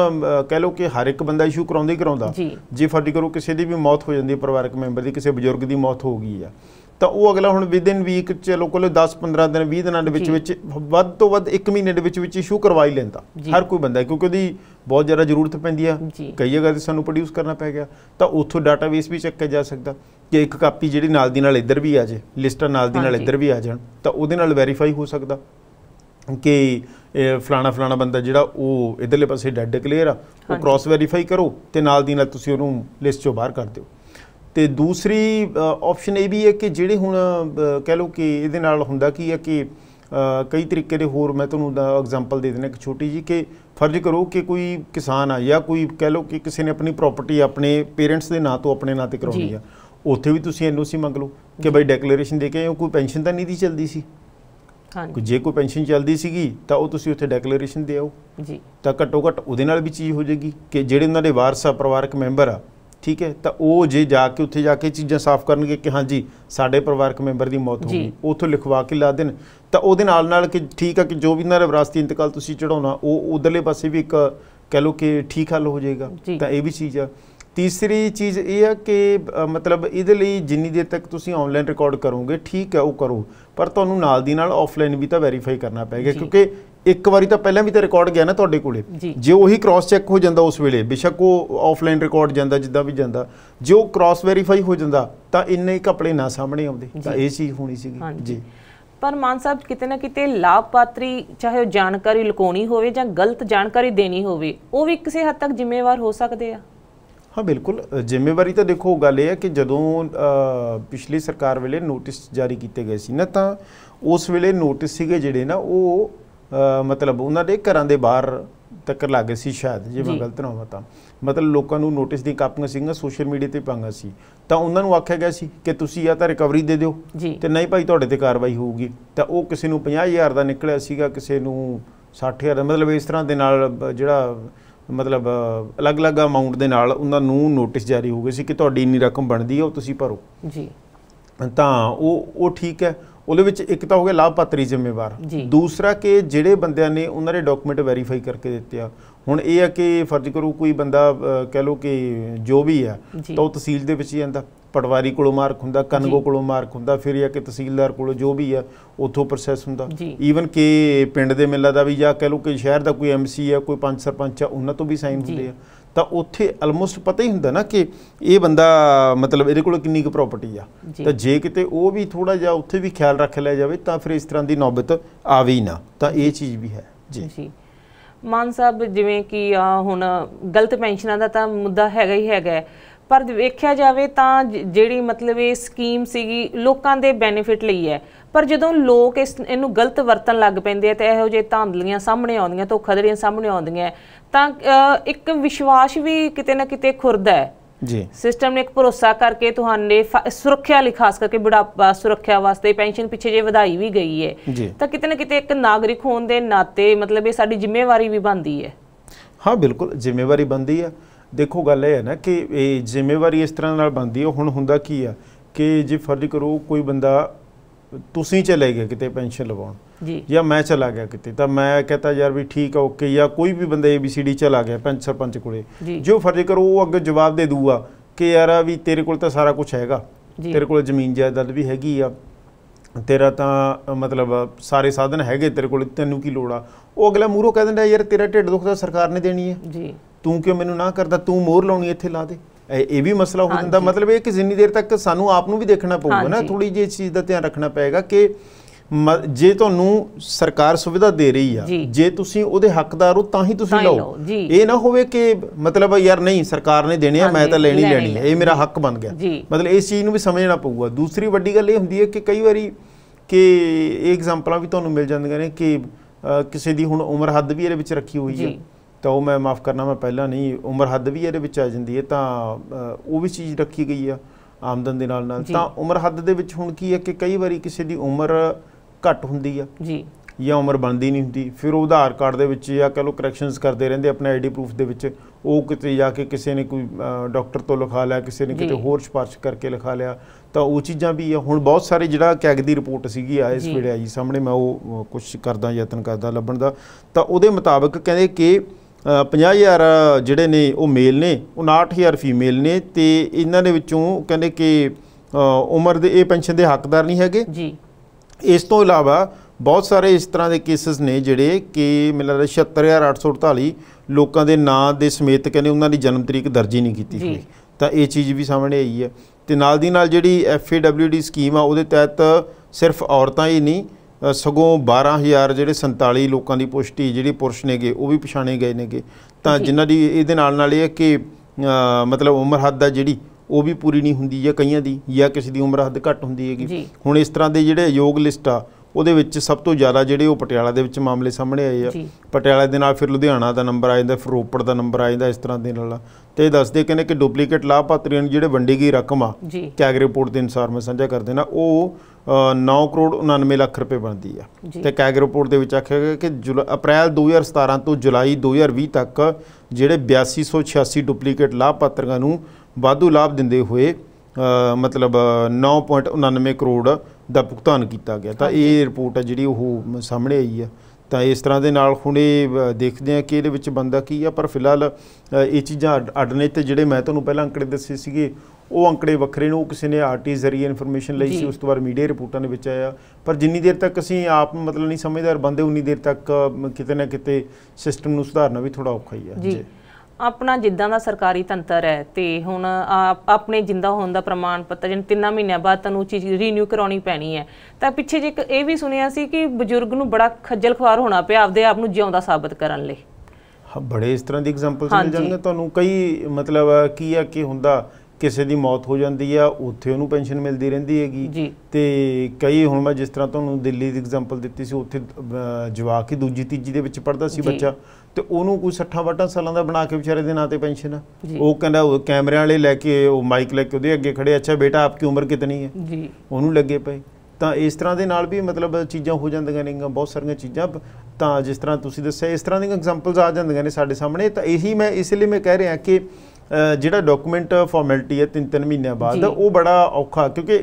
ਕਹਿ ਲਓ ਕਿ ਹਰ ਇੱਕ ਬੰਦਾ ਇਸ਼ੂ ਕਰਾਉਂਦਾ ਹੀ ਕਰਾਉਂਦਾ ਜੇ ਫਰਜ਼ ਕਰੋ ਕਿਸੇ ਦੀ ਵੀ ਮੌਤ ਹੋ ਜਾਂਦੀ ਹੈ ਪਰਿਵਾਰਕ ਮੈਂਬਰ ਦੀ ਕਿਸੇ ਬਜ਼ੁਰਗ ਦੀ ਮੌਤ ਹੋ ਗਈ ਆ ਤਾਂ ਉਹ ਅਗਲਾ ਹੁਣ ਵਿਦਿਨ ਵੀਕ ਚਲੋ ਕੋਲੇ 10 15 ਦਿਨ 20 ਦਿਨਾਂ ਦੇ ਵਿੱਚ ਵਿੱਚ ਵੱਧ ਤੋਂ ਵੱਧ 1 ਮਹੀਨੇ ਦੇ ਵਿੱਚ ਵਿੱਚ ਇਸ਼ੂ ਕਰਵਾਈ ਲੈਂਦਾ ਹਰ ਕੋਈ ਬੰਦਾ ਕਿਉਂਕਿ ਉਹਦੀ ਬਹੁਤ ਜ਼ਿਆਦਾ ਜ਼ਰੂਰਤ ਪੈਂਦੀ ਆ ਕਈ ਜਗ੍ਹਾ ਤੇ ਸਾਨੂੰ ਪ੍ਰੋਡਿਊਸ ਕਰਨਾ ਪੈ ਗਿਆ ਤਾਂ ਉਥੋਂ ਡਾਟਾਬੇਸ ਵੀ ਚੱਕਿਆ ਜਾ ਸਕਦਾ ਕਿ ਇੱਕ ਕਾਪੀ ਜਿਹੜੀ ਨਾਲ ਦੀ ਨਾਲ ਇੱਧਰ ਵੀ ਆ ਜੇ ਲਿਸਟਾਂ ਨਾਲ ਦੀ ਨਾਲ ਇੱਧਰ ਵੀ ਆ ਜਾਣ ਤਾਂ ਉਹਦੇ ਨਾਲ ਵੈਰੀਫਾਈ ਹੋ ਸਕਦਾ ਕਿ ਫਲਾਣਾ ਫਲਾਣਾ ਬੰਦਾ ਜਿਹੜਾ ਉਹ ਇਧਰਲੇ ਪਾਸੇ ਡੈਡ ਕਲੀਅਰ ਆ ਉਹ ਕ੍ਰਾਸ ਵੈਰੀਫਾਈ ਕਰੋ ਤੇ ਨਾਲ ਦੀ ਨਾਲ ਤੁਸੀਂ ਉਹਨੂੰ ਲਿਸਟ ਚੋਂ ਬਾਹਰ ਕਰ ਦਿਓ ਤੇ ਦੂਸਰੀ ਆਪਸ਼ਨ ਇਹ ਵੀ ਹੈ ਕਿ ਜਿਹੜੇ ਹੁਣ ਕਹਿ ਲਓ ਕਿ ਇਹਦੇ ਨਾਲ ਹੁੰਦਾ ਕੀ ਹੈ ਕਿ ਕਈ ਤਰੀਕੇ ਦੇ ਹੋਰ ਮੈਂ ਤੁਹਾਨੂੰ ਐਗਜ਼ਾਮਪਲ ਦੇ ਦਿੰਦਾ ਇੱਕ ਛੋਟੀ ਜੀ ਕਿ ਫਰਜ਼ ਕਰੋ ਕਿ ਕੋਈ ਕਿਸਾਨ ਆ ਜਾਂ ਕੋਈ ਕਹਿ ਲਓ ਕਿ ਕਿਸੇ ਨੇ ਆਪਣੀ ਪ੍ਰਾਪਰਟੀ ਆਪਣੇ ਪੇਰੈਂਟਸ ਦੇ ਨਾਂ ਤੋਂ ਆਪਣੇ ਨਾਂ ਤੇ ਕਰਾਉਣੀ ਆ ਉੱਥੇ ਵੀ ਤੁਸੀਂ ਐਨਓਸੀ ਮੰਗ ਲਓ ਕਿ ਬਈ ਡੈਕਲੇਰੇਸ਼ਨ ਦੇ ਕੇ ਕੋਈ ਪੈਨਸ਼ਨ ਤਾਂ ਨਹੀਂ ਦੀ ਚਲਦੀ ਸੀ ਹਾਂਜੀ ਜੇ ਕੋਈ ਪੈਨਸ਼ਨ ਚੱਲਦੀ ਸੀਗੀ ਤਾਂ ਉਹ ਤੁਸੀਂ ਉੱਥੇ ਡੈਕਲੇਰੇਸ਼ਨ ਦੇ ਆਓ ਜੀ ਤਾਂ ਘੱਟੋ ਘੱਟ ਉਹਦੇ ਨਾਲ ਵੀ ਚੀਜ਼ ਹੋ ਜਾਏਗੀ ਕਿ ਜਿਹੜੇ ਉਹਨਾਂ ਦੇ ਵਾਰਸ ਆ ਪਰਿਵਾਰਕ ਮੈਂਬਰ ਆ ਠੀਕ ਹੈ ਤਾਂ ਉਹ ਜੇ ਜਾ ਕੇ ਉੱਥੇ ਜਾ ਕੇ ਚੀਜ਼ਾਂ ਸਾਫ਼ ਕਰਨਗੇ ਕਿ ਹਾਂਜੀ ਸਾਡੇ ਪਰਿਵਾਰਕ ਮੈਂਬਰ ਦੀ ਮੌਤ ਹੋ ਗਈ ਉਥੋਂ ਲਿਖਵਾ ਕੇ ਲਾ ਦੇਣ ਤਾਂ ਉਹਦੇ ਨਾਲ ਨਾਲ ਕਿ ਠੀਕ ਹੈ ਕਿ ਜੋ ਵੀ ਨਾਲ ਵਿਰਾਸਤੀ ਇੰਤਕਾਲ ਤੁਸੀਂ ਚੜਾਉਣਾ ਉਹ ਉਧਰਲੇ ਪਾਸੇ ਵੀ ਇੱਕ ਕਹਿ ਲਓ ਕਿ ਠੀਕ ਹੱਲ ਹੋ ਜਾਏਗਾ ਤਾਂ ਇਹ ਵੀ ਚੀਜ਼ ਆ ਤੀਸਰੀ ਚੀਜ਼ ਇਹ ਆ ਕਿ ਮਤਲਬ ਇਹਦੇ ਲਈ ਜਿੰਨੀ ਦੇਰ ਤੱਕ ਤੁਸੀਂ ਆਨਲਾਈਨ ਰਿਕਾਰਡ ਕਰੋਗੇ ਠੀਕ ਹੈ ਉਹ ਕਰੋ ਪਰ ਤੁਹਾਨੂੰ ਨਾਲ ਦੀ ਨਾਲ ਆਫਲਾਈਨ ਵੀ ਤਾਂ ਵੈਰੀਫਾਈ ਕਰਨਾ ਪੈਗਾ ਕਿਉਂਕਿ ਇੱਕ ਵਾਰੀ ਤਾਂ ਪਹਿਲਾਂ ਵੀ ਤੇ ਰਿਕਾਰਡ ਗਿਆ ਨਾ ਤੁਹਾਡੇ ਕੋਲੇ ਜੇ ਉਹੀ ਕ੍ਰਾਸ ਚੈੱਕ ਹੋ ਜਾਂਦਾ ਉਸ ਵੇਲੇ ਬਿਸ਼ੱਕ ਉਹ ਆਫਲਾਈਨ ਰਿਕਾਰਡ ਜਾਂਦਾ ਜਿੱਦਾਂ ਵੀ ਜਾਂਦਾ ਜੇ ਉਹ ਕ੍ਰਾਸ ਵੈਰੀਫਾਈ ਹੋ ਜਾਂਦਾ ਤਾਂ ਇੰਨੇ ਕਪੜੇ ਨਾ ਸਾਹਮਣੇ ਆਉਂਦੇ ਤਾਂ ਇਹ ਚੀਜ਼ ਹੋਣੀ ਸੀਗੀ ਜੀ ਪਰ ਮਾਨ ਸਾਹਿਬ ਕਿਤੇ ਨਾ ਕਿਤੇ ਲਾਭਪਾਤਰੀ ਚਾਹੇ ਉਹ ਜਾਣਕਾਰੀ ਲੁਕਾਉਣੀ ਹੋਵੇ ਜਾਂ ਗਲਤ ਜਾਣਕਾਰੀ ਦੇਣੀ ਹੋਵੇ ਉਹ ਵੀ ਕਿਸੇ ਹੱਦ ਤੱਕ ਜ਼ਿੰਮੇਵਾਰ ਹੋ ਸਕਦੇ ਆ ਹਾਂ ਬਿਲਕੁਲ ਜ਼ਿੰਮੇਵਾਰੀ ਤਾਂ ਦੇਖੋ ਗੱਲ ਇਹ ਹੈ ਕਿ ਜਦੋਂ ਪਿਛਲੀ ਸਰਕਾਰ ਵੇਲੇ ਨੋਟਿਸ ਜਾਰੀ ਕੀਤੇ ਗਏ ਸੀ ਨਾ ਤਾਂ ਉਸ ਵੇਲੇ ਨੋਟਿਸ ਸੀਗੇ ਜਿਹੜੇ ਨਾ ਉਹ ਮਤਲਬ ਉਹਨਾਂ ਦੇ ਘਰਾਂ ਦੇ ਬਾਹਰ ਤੱਕ ਲੱਗੇ ਸੀ ਸ਼ਾਇਦ ਜੇ ਮੈਂ ਗਲਤ ਨਾ ਹੋਵਾਂ ਤਾਂ ਮਤਲਬ ਲੋਕਾਂ ਨੂੰ ਨੋਟਿਸ ਦੀ ਕਾਪੀਆਂ ਸਿੰਘਾਂ ਸੋਸ਼ਲ ਮੀਡੀਆ ਤੇ ਪਾਂਗਾ ਸੀ ਤਾਂ ਉਹਨਾਂ ਨੂੰ ਆਖਿਆ ਗਿਆ ਸੀ ਕਿ ਤੁਸੀਂ ਜਾਂ ਤਾਂ ਰਿਕਵਰੀ ਦੇ ਦਿਓ ਤੇ ਨਹੀਂ ਭਾਈ ਤੁਹਾਡੇ ਤੇ ਕਾਰਵਾਈ ਹੋਊਗੀ ਤਾਂ ਉਹ ਕਿਸੇ ਨੂੰ 50000 ਦਾ ਨਿਕਲਿਆ ਸੀਗਾ ਕਿਸੇ ਨੂੰ 60000 ਦਾ ਮਤਲਬ ਇਸ ਤਰ੍ਹਾਂ ਦੇ ਨਾਲ ਜਿਹੜਾ ਮਤਲਬ ਅਲੱਗ-ਅਲੱਗ ਅਮਾਉਂਟ ਦੇ ਨਾਲ ਉਹਨਾਂ ਨੂੰ ਨੋਟਿਸ ਜਾਰੀ ਹੋ ਗਏ ਸੀ ਕਿ ਤੁਹਾਡੀ ਇੰਨੀ ਰਕਮ ਬਣਦੀ ਹੈ ਉਹ ਤੁਸੀਂ ਭਰੋ ਜੀ ਤਾਂ ਉਹ ਉਹ ਠੀਕ ਹੈ ਉਹਦੇ ਵਿੱਚ ਇੱਕ ਤਾਂ ਹੋ ਗਿਆ ਲਾਭਪਾਤਰੀ ਜ਼ਿੰਮੇਵਾਰ ਦੂਸਰਾ ਕਿ ਜਿਹੜੇ ਬੰਦਿਆਂ ਨੇ ਉਹਨਾਂ ਦੇ ਡਾਕੂਮੈਂਟ ਵੈਰੀਫਾਈ ਕਰਕੇ ਦਿੱਤੇ ਆ ਹੁਣ ਇਹ ਆ ਕਿ ਫਰਜ਼ ਕਰੋ ਕੋਈ ਬੰਦਾ ਕਹਿ ਲੋ ਕਿ ਜੋ ਵੀ ਆ ਤਾਂ ਉਹ ਤਹਿਸੀਲ ਦੇ ਵਿੱਚ ਹੀ ਜਾਂਦਾ ਪਟਵਾਰੀ ਕੋਲੋਂ ਮਾਰਕ ਹੁੰਦਾ ਕਨਗੋ ਕੋਲੋਂ ਮਾਰਕ ਹੁੰਦਾ ਫਿਰ ਇਹ ਕਿ ਤਹਿਸੀਲਦਾਰ ਕੋਲੋਂ ਜੋ ਵੀ ਆ ਉਥੋਂ ਪ੍ਰੋਸੈਸ ਹੁੰਦਾ ਈਵਨ ਕਿ ਪਿੰਡ ਦੇ ਮੇਲਾ ਦਾ ਵੀ ਜਾਂ ਕਹਿ ਲੋ ਕਿ ਸ਼ਹਿਰ ਦਾ ਕੋਈ ਐਮਸੀ ਆ ਕੋਈ ਪੰਜ ਸਰਪੰਚ ਆ ਉਹਨਾਂ ਤੋਂ ਵੀ ਸਾਈਨ ਹੁੰਦੇ ਆ ਤਾਂ ਉੱਥੇ ਆਲਮੋਸਟ ਪਤਾ ਹੀ ਹੁੰਦਾ ਨਾ ਕਿ ਇਹ ਬੰਦਾ ਮਤਲਬ ਇਹਦੇ ਕੋਲ ਕਿੰਨੀ ਕੁ ਪ੍ਰਾਪਰਟੀ ਆ ਤਾਂ ਜੇ ਕਿਤੇ ਉਹ ਵੀ ਥੋੜਾ ਜਿਹਾ ਉੱਥੇ ਵੀ ਖਿਆਲ ਰੱਖ ਲਿਆ ਜਾਵੇ ਤਾਂ ਫਿਰ ਇਸ ਤਰ੍ਹਾਂ ਦੀ ਨੌਬਤ ਆਵੇ ਨਾ ਤਾਂ ਇਹ ਚੀਜ਼ ਵੀ ਹੈ ਜੀ ਜੀ ਮਾਨ ਸਾਹਿਬ ਜਿਵੇਂ ਕਿ ਹੁਣ ਗਲਤ ਪੈਨਸ਼ਨਾਂ ਦਾ ਤਾਂ ਮੁੱਦਾ ਹੈਗਾ ਹੀ ਹੈਗਾ ਪਰ ਵੇਖਿਆ ਜਾਵੇ ਤਾਂ ਜਿਹੜੀ ਮਤਲਬ ਇਹ ਸਕੀਮ ਸੀਗੀ ਲੋਕਾਂ ਦੇ ਬੈਨੀਫਿਟ ਲਈ ਹੈ ਪਰ ਜਦੋਂ ਲੋਕ ਇਸ ਇਹਨੂੰ ਗਲਤ ਵਰਤਣ ਲੱਗ ਪੈਂਦੇ ਆ ਤੇ ਇਹੋ ਜਿਹੇ ਧਾਂਦਲੀਆਂ ਸਾਹਮਣੇ ਆਉਂਦੀਆਂ ਧੋਖਾਧੜੀਆਂ ਸਾਹਮਣੇ ਆਉਂਦੀਆਂ ਤਾਂ ਇੱਕ ਵਿਸ਼ਵਾਸ ਵੀ ਕਿਤੇ ਨਾ ਕਿਤੇ ਖੁਰਦਾ ਹੈ ਜੀ ਸਿਸਟਮ ਨੇ ਇੱਕ ਭਰੋਸਾ ਕਰਕੇ ਤੁਹਾਨੂੰ ਸੁਰੱਖਿਆ ਲਈ ਖਾਸ ਕਰਕੇ ਬੁਢਾਪਾ ਸੁਰੱਖਿਆ ਵਾਸਤੇ ਪੈਨਸ਼ਨ ਪਿੱਛੇ ਜੇ ਵਧਾਈ ਵੀ ਗਈ ਹੈ ਤਾਂ ਕਿਤੇ ਨਾ ਕਿਤੇ ਇੱਕ ਨਾਗਰਿਕ ਹੋਣ ਦੇ ਨਾਤੇ ਮਤਲਬ ਇਹ ਸਾਡੀ ਜ਼ਿੰਮੇਵਾਰੀ ਵੀ ਬਣਦੀ ਹੈ ਹਾਂ ਬਿਲਕੁਲ ਜ਼ਿੰਮੇਵਾਰੀ ਬਣਦੀ ਹੈ ਦੇਖੋ ਗੱਲ ਇਹ ਹੈ ਨਾ ਕਿ ਇਹ ਜ਼ਿੰਮੇਵਾਰੀ ਇਸ ਤਰ੍ਹਾਂ ਨਾਲ ਬਣਦੀ ਹੈ ਹੁਣ ਹੁੰਦਾ ਕੀ ਆ ਕਿ ਜੇ ਫਰਜ਼ ਕਰੋ ਕੋਈ ਬੰਦਾ ਤੁਸੀਂ ਚਲੇ ਗਏ ਕਿਤੇ ਪੈਨਸ਼ਨ ਲਵਾਉਣ ਜੀ ਜਾਂ ਮੈਂ ਚਲਾ ਗਿਆ ਕਿਤੇ ਤਾਂ ਮੈਂ ਕਹਤਾ ਯਾਰ ਵੀ ਠੀਕ ਆ ਓਕੇ ਜਾਂ ਕੋਈ ਵੀ ਬੰਦੇ ਏਬੀਸੀਡੀ ਚਲਾ ਗਿਆ ਪੰਚ ਸਰਪੰਚ ਕੋਲੇ ਜੋ ਫਰਜ਼ ਕਰੋ ਉਹ ਅੱਗੇ ਜਵਾਬ ਦੇ ਦੂਗਾ ਕਿ ਯਾਰ ਆ ਵੀ ਤੇਰੇ ਕੋਲ ਤਾਂ ਸਾਰਾ ਕੁਝ ਹੈਗਾ ਤੇਰੇ ਕੋਲ ਜ਼ਮੀਨ ਜਾਇਦਾਦ ਵੀ ਹੈਗੀ ਆ ਤੇਰਾ ਤਾਂ ਮਤਲਬ ਸਾਰੇ ਸਾਧਨ ਹੈਗੇ ਤੇਰੇ ਕੋਲ ਤੈਨੂੰ ਕੀ ਲੋੜ ਆ ਉਹ ਅਗਲਾ ਮੂਰੋ ਕਹਿ ਦਿੰਦਾ ਯਾਰ ਤੇਰਾ ਢਿੱਡ ਦੁਖਦਾ ਸਰਕਾਰ ਨੇ ਦੇਣੀ ਹੈ ਜੀ ਤੂੰ ਕਿਉਂ ਮੈਨੂੰ ਨਾ ਕਰਦਾ ਤੂੰ ਮੋਹਰ ਲਾਉਣੀ ਇੱਥੇ ਲਾ ਦੇ ਇਹ ਵੀ ਮਸਲਾ ਹੋ ਜਾਂਦਾ ਮਤਲਬ ਇਹ ਕਿ ਜਿੰਨੀ ਦੇਰ ਤੱਕ ਸਾਨੂੰ ਆਪ ਨੂੰ ਵੀ ਦੇਖਣਾ ਪਊਗਾ ਨਾ ਥੋੜੀ ਜਿਹੀ ਚੀਜ਼ ਦਾ ਧਿਆਨ ਰੱਖਣਾ ਪਏਗਾ ਕਿ ਜੇ ਤੁਹਾਨੂੰ ਸਰਕਾਰ ਸੁਵਿਧਾ ਦੇ ਰਹੀ ਆ ਜੇ ਤੁਸੀਂ ਉਹਦੇ ਹੱਕਦਾਰ ਹੋ ਤਾਂ ਹੀ ਤੁਸੀਂ ਲਓ ਇਹ ਨਾ ਹੋਵੇ ਕਿ ਮਤਲਬ ਯਾਰ ਨਹੀਂ ਸਰਕਾਰ ਨੇ ਦੇਣੇ ਆ ਮੈਂ ਤਾਂ ਲੈਣੀ ਲੈਣੀ ਹੈ ਇਹ ਮੇਰਾ ਹੱਕ ਬਣ ਗਿਆ ਮਤਲਬ ਇਸ ਚੀਜ਼ ਨੂੰ ਵੀ ਸਮਝਣਾ ਪਊਗਾ ਦੂਸਰੀ ਵੱਡੀ ਗੱਲ ਇਹ ਹੁੰਦੀ ਹੈ ਕਿ ਕਈ ਵਾਰੀ ਕਿ ਇਹ ਐਗਜ਼ਾਮਪਲਾਂ ਵੀ ਤੁਹਾਨੂੰ ਮਿਲ ਜਾਂਦੀਆਂ ਨੇ ਕਿ ਕਿਸੇ ਦੀ ਹੁਣ ਉਮਰ ਹੱਦ ਵੀ ਇਹਦੇ ਵਿੱਚ ਰੱਖੀ ਹੋਈ ਹੈ ਤਾਂ ਉਹ ਮੈਂ ਮਾਫ ਕਰਨਾ ਮੈਂ ਪਹਿਲਾਂ ਨਹੀਂ ਉਮਰ ਹੱਦ ਵੀ ਇਹਦੇ ਵਿੱਚ ਆ ਜਾਂਦੀ ਹੈ ਤਾਂ ਉਹ ਵੀ ਚੀਜ਼ ਰੱਖੀ ਗਈ ਆ ਆਮਦਨ ਦੇ ਨਾਲ ਨਾਲ ਤਾਂ ਉਮਰ ਹੱਦ ਦੇ ਵਿੱਚ ਹੁਣ ਕੀ ਹੈ ਕਿ ਕਈ ਵਾਰੀ ਕਿਸੇ ਦੀ ਉਮਰ ਘੱਟ ਹੁੰਦੀ ਆ ਜੀ ਜਾਂ ਉਮਰ ਬਣਦੀ ਨਹੀਂ ਹੁੰਦੀ ਫਿਰ ਉਹ ਆਧਾਰ ਕਾਰਡ ਦੇ ਵਿੱਚ ਜਾਂ ਕਹ ਲੋ ਕਰੈਕਸ਼ਨਸ ਕਰਦੇ ਰਹਿੰਦੇ ਆਪਣੇ ਆਈਡੀ ਪ੍ਰੂਫ ਦੇ ਵਿੱਚ ਉਹ ਕਿਤੇ ਜਾ ਕੇ ਕਿਸੇ ਨੇ ਕੋਈ ਡਾਕਟਰ ਤੋਂ ਲਿਖਾ ਲਿਆ ਕਿਸੇ ਨੇ ਕਿਤੇ ਹੋਰ ਸਪਰਸ਼ ਕਰਕੇ ਲਿਖਾ ਲਿਆ ਤਾਂ ਉਹ ਚੀਜ਼ਾਂ ਵੀ ਆ ਹੁਣ ਬਹੁਤ ਸਾਰੇ ਜਿਹੜਾ ਕੈਗ ਦੀ ਰਿਪੋਰਟ ਸੀਗੀ ਆ ਇਸ ਵੇਲੇ ਆਈ ਸਾਹਮਣੇ ਮੈਂ ਉਹ ਕੁਝ ਕਰਦਾ ਯਤਨ ਕਰਦਾ ਲੱਭਣ ਦਾ ਤਾਂ ਉਹਦੇ ਮੁਤਾਬਕ ਕਹਿੰਦੇ ਕਿ 50000 ਜਿਹੜੇ ਨੇ ਉਹ ਮੇਲ ਨੇ 59000 ਫੀਮੇਲ ਨੇ ਤੇ ਇਹਨਾਂ ਦੇ ਵਿੱਚੋਂ ਕਹਿੰਦੇ ਕਿ ਉਮਰ ਦੇ ਇਹ ਪੈਨਸ਼ਨ ਦੇ ਹੱਕਦਾਰ ਨਹੀਂ ਹੈਗੇ ਜੀ ਇਸ ਤੋਂ ਇਲਾਵਾ ਬਹੁਤ ਸਾਰੇ ਇਸ ਤਰ੍ਹਾਂ ਦੇ ਕੇਸਸ ਨੇ ਜਿਹੜੇ ਕਿ ਮਿਲਦਾ 76848 ਲੋਕਾਂ ਦੇ ਨਾਂ ਦੇ ਸਮੇਤ ਕਹਿੰਦੇ ਉਹਨਾਂ ਦੀ ਜਨਮ ਤਰੀਕ ਦਰਜ ਹੀ ਨਹੀਂ ਕੀਤੀ ਹੋਈ ਤਾਂ ਇਹ ਚੀਜ਼ ਵੀ ਸਾਹਮਣੇ ਆਈ ਹੈ ਤੇ ਨਾਲ ਦੀ ਨਾਲ ਜਿਹੜੀ ਐਫਏਡਬਲਯੂਡੀ ਸਕੀਮ ਆ ਉਹਦੇ ਤਹਿਤ ਸਿਰਫ ਔਰਤਾਂ ਹੀ ਨਹੀਂ ਸਗੋਂ 12000 ਜਿਹੜੇ 47 ਲੋਕਾਂ ਦੀ ਪੁਸ਼ਟੀ ਜਿਹੜੀ ਪੁਰਸ਼ ਨੇਗੇ ਉਹ ਵੀ ਪਛਾਣੇ ਗਏ ਨੇਗੇ ਤਾਂ ਜਿਨ੍ਹਾਂ ਦੀ ਇਹਦੇ ਨਾਲ ਨਾਲ ਇਹ ਕਿ ਮਤਲਬ ਉਮਰ ਹੱਦ ਦਾ ਜਿਹੜੀ ਉਹ ਵੀ ਪੂਰੀ ਨਹੀਂ ਹੁੰਦੀ ਜਾਂ ਕਈਆਂ ਦੀ ਜਾਂ ਕਿਸੇ ਦੀ ਉਮਰ ਹੱਦ ਘੱਟ ਹੁੰਦੀ ਹੈਗੀ ਹੁਣ ਇਸ ਤਰ੍ਹਾਂ ਦੇ ਜਿਹੜੇ ਯੋਗ ਲਿਸਟ ਆ ਉਹਦੇ ਵਿੱਚ ਸਭ ਤੋਂ ਜ਼ਿਆਦਾ ਜਿਹੜੇ ਉਹ ਪਟਿਆਲਾ ਦੇ ਵਿੱਚ ਮਾਮਲੇ ਸਾਹਮਣੇ ਆਏ ਆ ਪਟਿਆਲਾ ਦੇ ਨਾਲ ਫਿਰ ਲੁਧਿਆਣਾ ਦਾ ਨੰਬਰ ਆ ਜਾਂਦਾ ਫਿਰ ਰੋਪੜ ਦਾ ਨੰਬਰ ਆ ਜਾਂਦਾ ਇਸ ਤਰ੍ਹਾਂ ਦੇ ਨਾਲ ਤੇ ਇਹ ਦੱਸਦੇ ਕਹਿੰਦੇ ਕਿ ਡੁਪਲੀਕੇਟ ਲਾਭਪਾਤਰੀਆਂ ਜਿਹੜੇ ਵੰਡੀ ਗਈ ਰਕਮ ਆ ਕੈਗ ਰਿਪੋਰਟ ਦੇ ਅਨੁਸਾਰ ਮੈਂ ਸਾਂਝਾ ਕਰ ਦੇਣਾ ਉਹ 9 ਕਰੋੜ 99 ਲੱਖ ਰੁਪਏ ਬਣਦੀ ਆ ਤੇ ਕੈਗ ਰਿਪੋਰਟ ਦੇ ਵਿੱਚ ਆਖਿਆ ਗਿਆ ਕਿ ਅਪ੍ਰੈਲ 2017 ਤੋਂ ਜੁਲਾਈ 2020 ਤੱਕ ਜਿਹੜੇ 8286 ਡੁਪਲੀਕੇਟ ਲਾਭਪਾਤਰਾਂ ਨੂੰ ਵਾਧੂ ਲਾਭ ਦਿੰਦੇ ਹੋਏ ਮਤਲਬ 9.99 ਕਰੋੜ ਦਾ ਭੁਗਤਾਨ ਕੀਤਾ ਗਿਆ ਤਾਂ ਇਹ ਰਿਪੋਰਟ ਆ ਜਿਹੜੀ ਉਹ ਸਾਹਮਣੇ ਆਈ ਆ ਤਾਂ ਇਸ ਤਰ੍ਹਾਂ ਦੇ ਨਾਲ ਹੁਣ ਇਹ ਦੇਖਦੇ ਆ ਕਿ ਇਹਦੇ ਵਿੱਚ ਬੰਦਾ ਕੀ ਆ ਪਰ ਫਿਲਹਾਲ ਇਹ ਚੀਜ਼ਾਂ ਅੱਡ ਨੇ ਤੇ ਜਿਹੜੇ ਮੈਂ ਤੁਹਾਨੂੰ ਪਹਿਲਾਂ ਅੰਕੜੇ ਦੱਸੇ ਸੀਗੇ ਉਹ ਅੰਕੜੇ ਵੱਖਰੇ ਨੇ ਉਹ ਕਿਸੇ ਨੇ ਆਰਟੀ ਜ਼ਰੀਏ ਇਨਫੋਰਮੇਸ਼ਨ ਲਈ ਸੀ ਉਸ ਤੋਂ ਬਾਅਦ ਮੀਡੀਆ ਰਿਪੋਰਟਾਂ ਦੇ ਵਿੱਚ ਆਇਆ ਪਰ ਜਿੰਨੀ ਦੇਰ ਤੱਕ ਅਸੀਂ ਆਪ ਮਤਲਬ ਨਹੀਂ ਸਮਝਦਾਰ ਬੰਦੇ ਉਨੀ ਦੇਰ ਤੱਕ ਕਿਤੇ ਨਾ ਕਿਤੇ ਸਿਸਟਮ ਨੂੰ ਸੁਧਾਰਨਾ ਵੀ ਥੋੜਾ ਔਖਾ ਹੀ ਆ ਜੀ ਆਪਣਾ ਜਿੱਦਾਂ ਦਾ ਸਰਕਾਰੀ ਤੰਤਰ ਹੈ ਤੇ ਹੁਣ ਆਪਣੇ ਜਿੰਦਾ ਹੋਣ ਦਾ ਪ੍ਰਮਾਣ ਪੱਤਰ ਜਿਨ ਤਿੰਨਾਂ ਮਹੀਨਿਆਂ ਬਾਅਦ ਤੁਹਾਨੂੰ ਚੀਜ਼ ਰੀਨਿਊ ਕਰਾਉਣੀ ਪੈਣੀ ਹੈ ਤਾਂ ਪਿੱਛੇ ਜੇ ਇੱਕ ਇਹ ਵੀ ਸੁਣਿਆ ਸੀ ਕਿ ਬਜ਼ੁਰਗ ਨੂੰ ਬੜਾ ਖੱਜਲ ਖਵਾਰ ਹੋਣਾ ਪਿਆ ਆਪਦੇ ਆਪ ਨੂੰ ਜਿਉਂਦਾ ਸਾਬਤ ਕਰਨ ਲਈ ਬੜੇ ਇਸ ਤਰ੍ਹਾਂ ਦੀ ਐਗਜ਼ਾਮਪਲਸ ਮਿਲ ਜਾਂਦੇ ਤੁਹਾਨੂੰ ਕਈ ਮਤਲਬ ਕੀ ਹੈ ਕਿ ਹੁੰਦਾ ਕਿਸੇ ਦੀ ਮੌਤ ਹੋ ਜਾਂਦੀ ਆ ਉੱਥੇ ਉਹਨੂੰ ਪੈਨਸ਼ਨ ਮਿਲਦੀ ਰਹਿੰਦੀ ਹੈਗੀ ਤੇ ਕਈ ਹੁਣ ਮੈਂ ਜਿਸ ਤਰ੍ਹਾਂ ਤੁਹਾਨੂੰ ਦਿੱਲੀ ਦੀ ਐਗਜ਼ਾਮਪਲ ਦਿੱਤੀ ਸੀ ਉੱਥੇ ਜਵਾਕ ਹੀ ਦੂਜੀ ਤੀਜੀ ਦੇ ਵਿੱਚ ਪੜਦਾ ਸੀ ਬੱਚਾ ਤੇ ਉਹਨੂੰ ਕੋਈ 60 ਵਟਾਂ ਸਾਲਾਂ ਦਾ ਬਣਾ ਕੇ ਵਿਚਾਰੇ ਦੇ ਨਾਂ ਤੇ ਪੈਨਸ਼ਨ ਆ ਉਹ ਕਹਿੰਦਾ ਉਹ ਕੈਮਰਿਆਂ ਵਾਲੇ ਲੈ ਕੇ ਉਹ ਮਾਈਕ ਲੈ ਕੇ ਉਹਦੇ ਅੱਗੇ ਖੜੇ ਅੱਛਾ ਬੇਟਾ ਆਪਕੀ ਉਮਰ ਕਿਤਨੀ ਹੈ ਉਹਨੂੰ ਲੱਗੇ ਪਏ ਤਾਂ ਇਸ ਤਰ੍ਹਾਂ ਦੇ ਨਾਲ ਵੀ ਮਤਲਬ ਚੀਜ਼ਾਂ ਹੋ ਜਾਂਦੀਆਂ ਨੇ ਬਹੁਤ ਸਾਰੀਆਂ ਚੀਜ਼ਾਂ ਤਾਂ ਜਿਸ ਤਰ੍ਹਾਂ ਤੁਸੀਂ ਦੱਸਿਆ ਇਸ ਤਰ੍ਹਾਂ ਦੀਆਂ ਐਗਜ਼ਾਮਪਲਸ ਆ ਜਾਂਦੀਆਂ ਨੇ ਸਾਡੇ ਸਾਹਮਣੇ ਤਾਂ ਇਹੀ ਮੈਂ ਇਸ ਲਈ ਮੈਂ ਕਹਿ ਰਿਹਾ ਕਿ ਜਿਹੜਾ ਡਾਕੂਮੈਂਟ ਫਾਰਮੈਲਿਟੀ ਹੈ 3-3 ਮਹੀਨਿਆਂ ਬਾਅਦ ਉਹ ਬੜਾ ਔਖਾ ਕਿਉਂਕਿ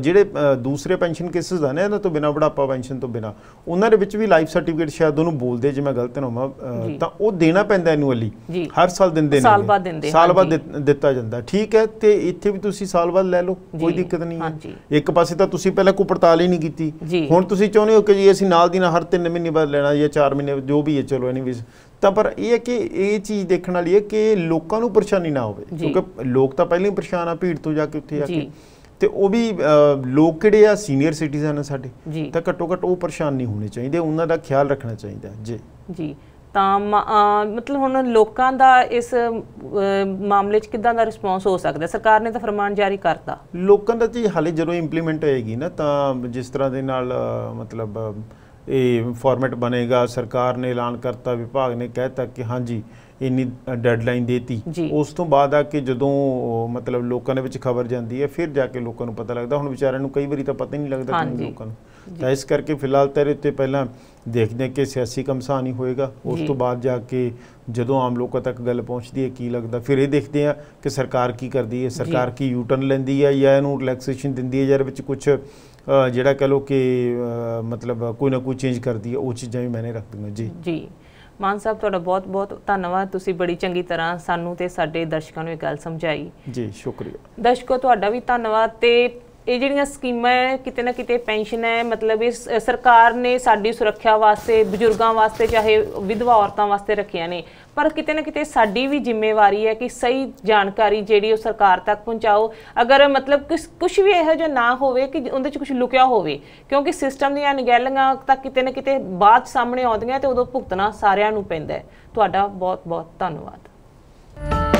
ਜਿਹੜੇ ਦੂਸਰੇ ਪੈਨਸ਼ਨ ਕੇਸਿਸ ਹਨ ਇਹਨਾਂ ਤੋਂ ਬਿਨਾ ਬੁਢਾਪਾ ਪੈਨਸ਼ਨ ਤੋਂ ਬਿਨਾ ਉਹਨਾਂ ਦੇ ਵਿੱਚ ਵੀ ਲਾਈਫ ਸਰਟੀਫਿਕੇਟ ਸ਼ਾਇਦ ਉਹਨੂੰ ਬੋਲਦੇ ਜੇ ਮੈਂ ਗਲਤ ਨਾ ਹੋਵਾਂ ਤਾਂ ਉਹ ਦੇਣਾ ਪੈਂਦਾ ਐਨੂਅਲੀ ਹਰ ਸਾਲ ਦਿੰਦੇ ਨੇ ਸਾਲ ਬਾਅਦ ਦਿੰਦੇ ਸਾਲ ਬਾਅਦ ਦਿੱਤਾ ਜਾਂਦਾ ਠੀਕ ਹੈ ਤੇ ਇੱਥੇ ਵੀ ਤੁਸੀਂ ਸਾਲ ਬਾਅਦ ਲੈ ਲਓ ਕੋਈ ਦਿੱਕਤ ਨਹੀਂ ਹੈ ਇੱਕ ਪਾਸੇ ਤਾਂ ਤੁਸੀਂ ਪਹਿਲਾਂ ਕੋਈ ਪੜਤਾਲ ਹੀ ਨਹੀਂ ਕੀਤੀ ਹੁਣ ਤੁਸੀਂ ਚਾਹੁੰਦੇ ਹੋ ਕਿ ਜੀ ਅਸੀਂ ਨਾਲ ਦੀ ਨਾਲ ਹਰ 3 ਮਹੀਨੇ ਬਾਅਦ ਲੈਣਾ ਜਾਂ 4 ਮਹੀਨੇ ਜੋ ਵੀ ਹੈ ਚਲੋ ਐਨੀਵੇਜ਼ ਤਾਂ ਪਰ ਇਹ ਹੈ ਕਿ ਇਹ ਚੀਜ਼ ਦੇਖਣ ਵਾਲੀ ਹੈ ਕਿ ਲੋਕਾਂ ਨੂੰ ਪਰੇਸ਼ਾਨੀ ਨਾ ਹੋਵੇ ਕਿਉਂਕਿ ਲੋਕ ਤਾਂ ਪਹਿਲਾਂ ਹੀ ਪਰੇਸ਼ਾਨ ਆ ਭੀੜ ਤੋਂ ਜਾ ਕੇ ਉੱਥੇ ਆ ਕੇ ਤੇ ਉਹ ਵੀ ਲੋਕ ਕਿਹੜੇ ਆ ਸੀਨੀਅਰ ਸਿਟੀਜ਼ਨ ਆ ਸਾਡੇ ਤਾਂ ਘੱਟੋ ਘੱਟ ਉਹ ਪਰੇਸ਼ਾਨ ਨਹੀਂ ਹੋਣੇ ਚਾਹੀਦੇ ਉਹਨਾਂ ਦਾ ਖਿਆਲ ਰੱਖਣਾ ਚਾਹੀਦਾ ਜੀ ਜੀ ਤਾਂ ਮਤਲਬ ਹੁਣ ਲੋਕਾਂ ਦਾ ਇਸ ਮਾਮਲੇ 'ਚ ਕਿਦਾਂ ਦਾ ਰਿਸਪੌਂਸ ਹੋ ਸਕਦਾ ਸਰਕਾਰ ਨੇ ਤਾਂ ਫਰਮਾਨ ਜਾਰੀ ਕਰਤਾ ਲੋਕਾਂ ਦਾ ਜੀ ਹਾਲੇ ਜਦੋਂ ਇੰਪਲੀਮੈਂਟ ਹੋਏਗੀ ਨਾ ਤਾਂ ਜਿਸ ਤਰ੍ਹਾਂ ਦੇ ਨਾਲ ਮਤਲਬ ਇਹ ਫਾਰਮੈਟ ਬਣੇਗਾ ਸਰਕਾਰ ਨੇ ਐਲਾਨ ਕਰਤਾ ਵਿਭਾਗ ਨੇ ਕਹਿਤਾ ਕਿ ਹਾਂਜੀ ਇੰਨੀ ਡੈਡਲਾਈਨ ਦੇਤੀ ਉਸ ਤੋਂ ਬਾਅਦ ਆ ਕਿ ਜਦੋਂ ਮਤਲਬ ਲੋਕਾਂ ਦੇ ਵਿੱਚ ਖਬਰ ਜਾਂਦੀ ਹੈ ਫਿਰ ਜਾ ਕੇ ਲੋਕਾਂ ਨੂੰ ਪਤਾ ਲੱਗਦਾ ਹੁਣ ਵਿਚਾਰਿਆਂ ਨੂੰ ਕਈ ਵਾਰੀ ਤਾਂ ਪਤਾ ਹੀ ਨਹੀਂ ਲੱਗਦਾ ਕਿ ਲੋਕਾਂ ਨੂੰ ਤਾਂ ਇਸ ਕਰਕੇ ਫਿਲਹਾਲ ਤੇਰੇ ਉੱਤੇ ਪਹਿਲਾਂ ਦੇਖਦੇ ਹਾਂ ਕਿ ਸਿਆਸੀ ਕਮਸਾਨੀ ਹੋਏਗਾ ਉਸ ਤੋਂ ਬਾਅਦ ਜਾ ਕੇ ਜਦੋਂ ਆਮ ਲੋਕਾਂ ਤੱਕ ਗੱਲ ਪਹੁੰਚਦੀ ਹੈ ਕੀ ਲੱਗਦਾ ਫਿਰ ਇਹ ਦੇਖਦੇ ਆ ਕਿ ਸਰਕਾਰ ਕੀ ਕਰਦੀ ਹੈ ਸਰਕਾਰ ਕੀ ਯੂਟਰਨ ਲੈਂਦੀ ਹੈ ਜਾਂ ਇਹਨੂੰ ਰਿਲੈਕਸੇਸ਼ਨ ਦਿੰਦੀ ਹੈ ਜਾਂ ਵਿੱਚ ਕੁਝ ਜਿਹੜਾ ਕਹ ਲੋ ਕਿ ਮਤਲਬ ਕੋਈ ਨਾ ਕੋਈ ਚੇਂਜ ਕਰਦੀ ਹੈ ਉਹ ਚੀਜ਼ਾਂ ਵੀ ਮੈਨੇ ਰੱਖ ਦਿੰਦਾ ਜੀ ਜੀ ਮਾਨ ਸਾਹਿਬ ਤੁਹਾਡਾ ਬਹੁਤ ਬਹੁਤ ਧੰਨਵਾਦ ਤੁਸੀਂ ਬੜੀ ਚੰਗੀ ਤਰ੍ਹਾਂ ਸਾਨੂੰ ਤੇ ਸਾਡੇ ਦਰਸ਼ਕਾਂ ਨੂੰ ਇਹ ਗੱਲ ਸਮਝਾਈ ਜੀ ਸ਼ੁਕਰੀਆ ਦਰਸ਼ਕੋ ਤੁਹਾਡਾ ਵੀ ਧੰਨਵਾਦ ਤੇ ਇਹ ਜਿਹੜੀਆਂ ਸਕੀਮਾਂ ਹੈ ਕਿਤੇ ਨਾ ਕਿਤੇ ਪੈਨਸ਼ਨ ਹੈ ਮਤਲਬ ਇਹ ਸਰਕਾਰ ਨੇ ਸਾਡੀ ਸੁਰੱਖਿਆ ਵਾਸਤੇ ਬਜ਼ੁਰਗਾਂ ਵਾਸਤੇ ਚਾਹੇ ਵਿਧਵਾ ਔਰਤਾਂ ਵਾਸਤੇ ਰੱਖਿਆ ਨੇ ਪਰ ਕਿਤੇ ਨਾ ਕਿਤੇ ਸਾਡੀ ਵੀ ਜ਼ਿੰਮੇਵਾਰੀ ਹੈ ਕਿ ਸਹੀ ਜਾਣਕਾਰੀ ਜਿਹੜੀ ਉਹ ਸਰਕਾਰ ਤੱਕ ਪਹੁੰਚਾਓ ਅਗਰ ਮਤਲਬ ਕੁਝ ਵੀ ਇਹੋ ਜਿਹਾ ਨਾ ਹੋਵੇ ਕਿ ਉਹਦੇ ਵਿੱਚ ਕੁਝ ਲੁਕਿਆ ਹੋਵੇ ਕਿਉਂਕਿ ਸਿਸਟਮ ਦੀਆਂ ਨਿਗਹਿਲੀਆਂ ਤਾਂ ਕਿਤੇ ਨਾ ਕਿਤੇ ਬਾਅਦ ਸਾਹਮਣੇ ਆਉਂਦੀਆਂ ਤੇ ਉਦੋਂ ਭੁਗਤਣਾ ਸਾਰਿਆਂ ਨੂੰ ਪੈਂਦਾ ਤੁਹਾਡਾ ਬਹੁਤ ਬਹੁਤ ਧੰਨਵਾਦ